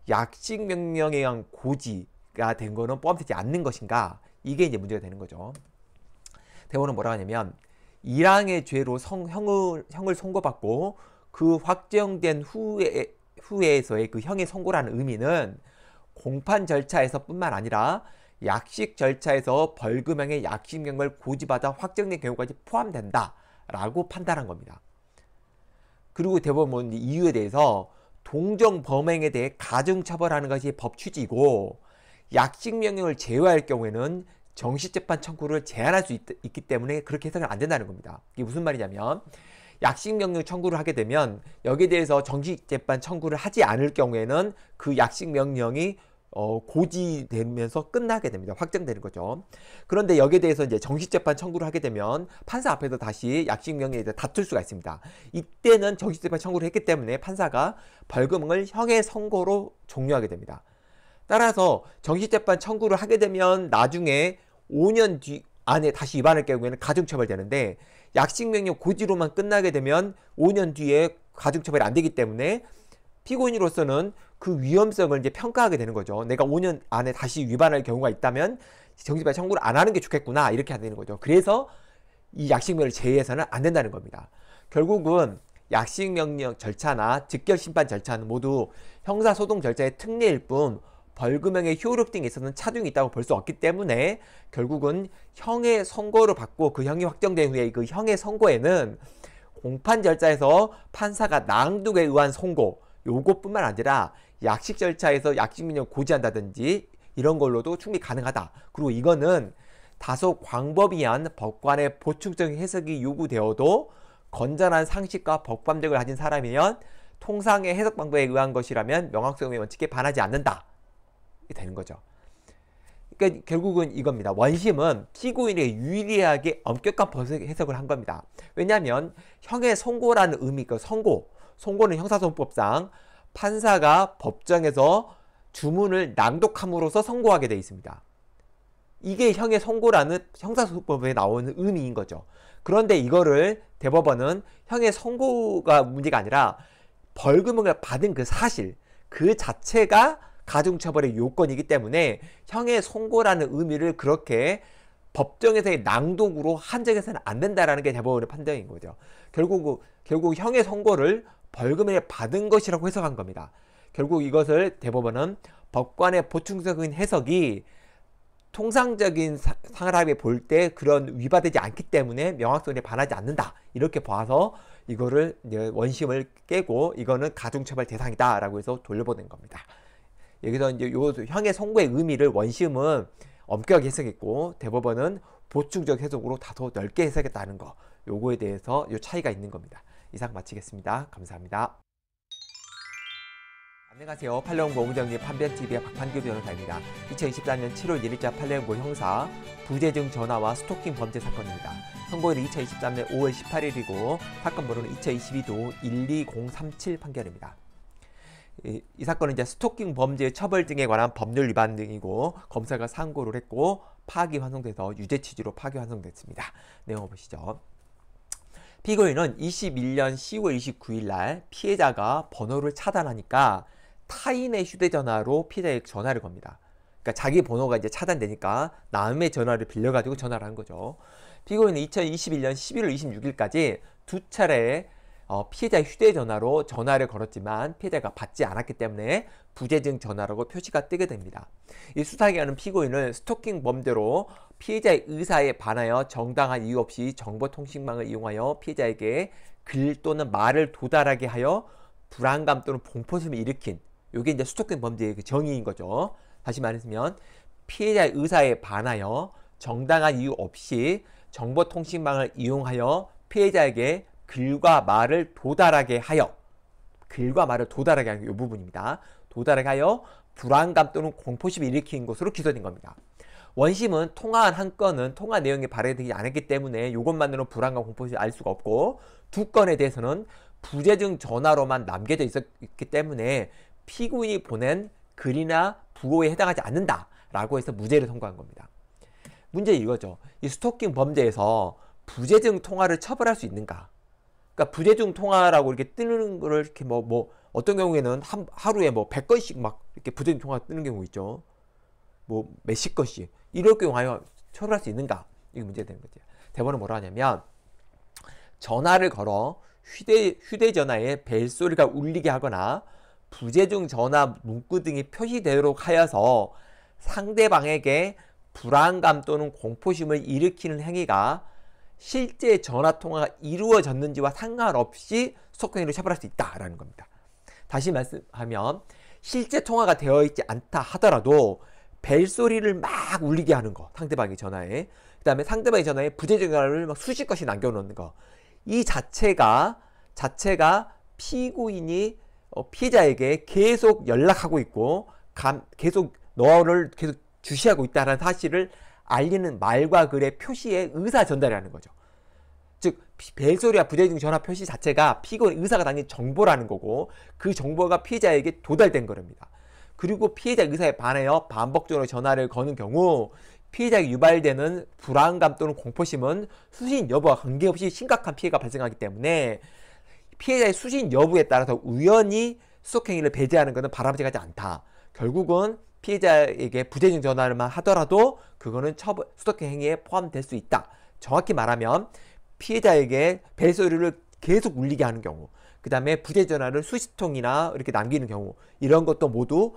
약식 명령에 의한 고지가 된 거는 포함되지 않는 것인가? 이게 이제 문제가 되는 거죠. 대원은 뭐라 하냐면 이랑의 죄로 성, 형을, 형을 선고받고 그 확정된 후에 후에서의 그 형의 선고라는 의미는 공판 절차에서뿐만 아니라 약식 절차에서 벌금형의 약식명을 고지받아 확정된 경우까지 포함된다라고 판단한 겁니다. 그리고 대법원 뭐 이유에 대해서 동정 범행에 대해 가중처벌하는 것이 법 취지이고 약식 명령을 제외할 경우에는 정식재판 청구를 제한할 수 있, 기 때문에 그렇게 해석은 안 된다는 겁니다. 이게 무슨 말이냐면 약식 명령 청구를 하게 되면 여기에 대해서 정식재판 청구를 하지 않을 경우에는 그 약식 명령이 어, 고지되면서 끝나게 됩니다. 확정되는 거죠. 그런데 여기에 대해서 이제 정식재판 청구를 하게 되면 판사 앞에서 다시 약식명령에 대해 다툴 수가 있습니다. 이때는 정식재판 청구를 했기 때문에 판사가 벌금을 형의 선고로 종료하게 됩니다. 따라서 정식재판 청구를 하게 되면 나중에 5년 뒤 안에 다시 위반할 경우에는 가중처벌되는데 약식명령 고지로만 끝나게 되면 5년 뒤에 가중처벌이 안 되기 때문에 피고인으로서는 그 위험성을 이제 평가하게 되는 거죠. 내가 5년 안에 다시 위반할 경우가 있다면 정지발 청구를 안 하는 게 좋겠구나 이렇게 해야 되는 거죠. 그래서 이 약식명을 제외해서는 안 된다는 겁니다. 결국은 약식명령 절차나 즉결심판 절차는 모두 형사소송 절차의 특례일 뿐 벌금형의 효력 등에 있어서는 차등이 있다고 볼 수 없기 때문에 결국은 형의 선고를 받고 그 형이 확정된 후에 그 형의 선고에는 공판 절차에서 판사가 낭독에 의한 선고 요것뿐만 아니라 약식 절차에서 약식 민영 고지한다든지 이런 걸로도 충분히 가능하다. 그리고 이거는 다소 광범위한 법관의 보충적인 해석이 요구되어도 건전한 상식과 법감정을 가진 사람이면 통상의 해석 방법에 의한 것이라면 명확성의 원칙에 반하지 않는다. 되는 거죠. 그러니까 결국은 이겁니다. 원심은 피고인의 유리하게 엄격한 해석을 한 겁니다. 왜냐하면 형의 선고라는 의미, 그 선고, 송고는 형사소송법상 판사가 법정에서 주문을 낭독함으로써 선고하게 되어 있습니다. 이게 형의 선고라는 형사소송법에 나오는 의미인 거죠. 그런데 이거를 대법원은 형의 선고가 문제가 아니라 벌금을 받은 그 사실 그 자체가 가중처벌의 요건이기 때문에 형의 선고라는 의미를 그렇게 법정에서의 낭독으로 한정해서는 안 된다라는 게 대법원의 판단인 거죠. 결국 결국 형의 선고를 벌금을 받은 것이라고 해석한 겁니다. 결국 이것을 대법원은 법관의 보충적인 해석이 통상적인 상하합의 볼때 그런 위반되지 않기 때문에 명확성에 반하지 않는다 이렇게 봐서 이거를 원심을 깨고 이거는 가중처벌 대상이다 라고 해서 돌려보낸 겁니다 여기서 이제 요 형의 선고의 의미를 원심은 엄격하게 해석했고 대법원은 보충적 해석으로 다소 넓게 해석했다는 거 요거에 대해서 요 차이가 있는 겁니다 이상 마치겠습니다. 감사합니다. 안녕하세요. 팔레옹 공정리 판변TV의 박판규 변호사입니다. 2024년 7월 1일자 팔레옹고 형사 부재중 전화와 스토킹 범죄 사건입니다. 선고일은 2023년 5월 18일이고 사건 번호는 2022도 12037 판결입니다. 이, 이, 사건은 이제 스토킹 범죄 처벌 등에 관한 법률 위반 등이고 검사가 상고를 했고 파기 환송돼서 유죄 취지로 파기 환송됐습니다. 내용 보시죠. 피고인은 21년 10월 29일 날 피해자가 번호를 차단하니까 타인의 휴대전화로 피해자에 전화를 겁니다. 그러니까 자기 번호가 이제 차단되니까 남의 전화를 빌려가지고 전화를 한 거죠. 피고인은 2021년 11월 26일까지 두 차례 어, 피해자 휴대전화로 전화를 걸었지만 피해자가 받지 않았기 때문에 부재증 전화라고 표시가 뜨게 됩니다. 이 수사기관은 피고인을 스토킹 범죄로 피해자의 의사에 반하여 정당한 이유 없이 정보통신망을 이용하여 피해자에게 글 또는 말을 도달하게 하여 불안감 또는 공포심을 일으킨 이게 이제 수척근 범죄의 그 정의인 거죠. 다시 말했으면 피해자의 의사에 반하여 정당한 이유 없이 정보통신망을 이용하여 피해자에게 글과 말을 도달하게 하여 글과 말을 도달하게 하는 이 부분입니다. 도달하게 하여 불안감 또는 공포심을 일으킨 것으로 기소된 겁니다. 원심은 통화한 한 건은 통화 내용이 발행되지 않았기 때문에 이것만으로 불안과 공포심을 알 수가 없고 두 건에 대해서는 부재중 전화로만 남겨져 있었기 때문에 피고인이 보낸 글이나 부호에 해당하지 않는다라고 해서 무죄를 선고한 겁니다. 문제 이거죠. 이 스토킹 범죄에서 부재증 통화를 처벌할 수 있는가? 그러니까 부재중 통화라고 이렇게 뜨는 거를 이렇게 뭐, 뭐, 어떤 경우에는 한, 하루에 뭐 100건씩 막 이렇게 부재중 통화 뜨는 경우 있죠. 뭐 몇십 건씩 이렇게 과연 처벌할 수 있는가 이게 문제 되는 거죠. 대법원은 뭐라 하냐면 전화를 걸어 휴대 휴대전화에 벨소리가 울리게 하거나 부재중 전화 문구 등이 표시되도록 하여서 상대방에게 불안감 또는 공포심을 일으키는 행위가 실제 전화통화가 이루어졌는지와 상관없이 속행위로 처벌할 수 있다라는 겁니다. 다시 말씀하면 실제 통화가 되어 있지 않다 하더라도 벨소리를 막 울리게 하는 거 상대방이 전화에 그 다음에 상대방이 전화에 부재중 전화를 막 수십 건씩 남겨놓는 거이 자체가 자체가 피고인이 어, 피해자에게 계속 연락하고 있고 감, 계속 너를 계속 주시하고 있다는 사실을 알리는 말과 글의 표시에 의사 전달이라는 거죠. 즉 벨소리와 부재중 전화 표시 자체가 피고인 의사가 당연 정보라는 거고 그 정보가 피해자에게 도달된 겁니다. 그리고 피해자 의사에 반하여 반복적으로 전화를 거는 경우 피해자에게 유발되는 불안감 또는 공포심은 수신 여부와 관계없이 심각한 피해가 발생하기 때문에 피해자의 수신 여부에 따라서 우연히 수속행위를 배제하는 것은 바람직하지 않다. 결국은 피해자에게 부재중 전화를만 하더라도 그거는 수속행위에 포함될 수 있다. 정확히 말하면 피해자에게 벨소리를 계속 울리게 하는 경우 그 다음에 부재 전화를 수십 통이나 이렇게 남기는 경우 이런 것도 모두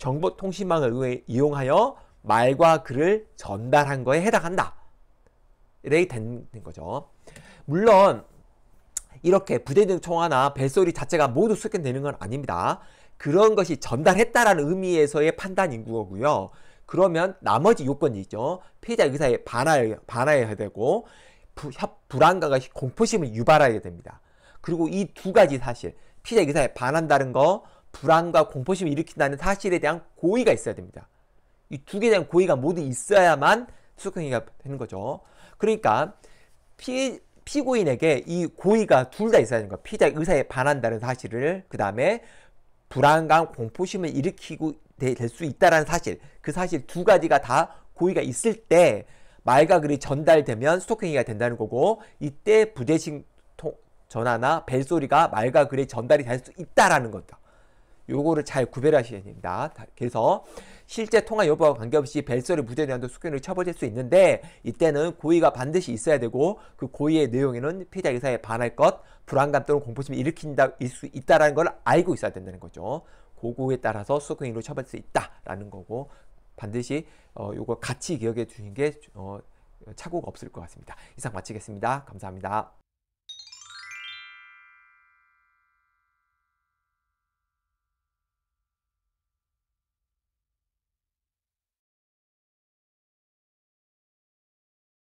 정보통신망을 이용하여 말과 글을 전달한 거에 해당한다. 이렇된 거죠. 물론 이렇게 부대등 청화나 벨소리 자체가 모두 수색되는 건 아닙니다. 그런 것이 전달했다라는 의미에서의 판단인 거고요. 그러면 나머지 요건이 있죠. 피해자 의사에 반하여, 반하여야 되고 부, 협, 불안감과 공포심을 유발하게 됩니다. 그리고 이 두 가지 사실 피해자 의사에 반한다는 거 불안과 공포심을 일으킨다는 사실에 대한 고의가 있어야 됩니다. 이 두 개에 대한 고의가 모두 있어야만 수석행위가 되는 거죠. 그러니까 피, 피고인에게 이 고의가 둘 다 있어야 되는 거예요. 피자 의사에 반한다는 사실을 그 다음에 불안감, 공포심을 일으키고 될 수 있다는 사실 그 사실 두 가지가 다 고의가 있을 때 말과 글이 전달되면 스토킹이가 된다는 거고 이때 부재식 전화나 벨소리가 말과 글이 전달이 될 수 있다라는 겁니다. 요거를 잘 구별하셔야 됩니다. 그래서 실제 통화 여부와 관계없이 벨소리 무죄대한도 숙연을 처벌될 수 있는데 이때는 고의가 반드시 있어야 되고 그 고의의 내용에는 피해자 의사에 반할 것, 불안감 또는 공포심을 일으킨다 일 수 있다라는 걸 알고 있어야 된다는 거죠. 고고에 따라서 수행으로 처벌수 있다라는 거고 반드시 어, 요거 같이 기억해 주신 게 어, 착오가 없을 것 같습니다. 이상 마치겠습니다. 감사합니다.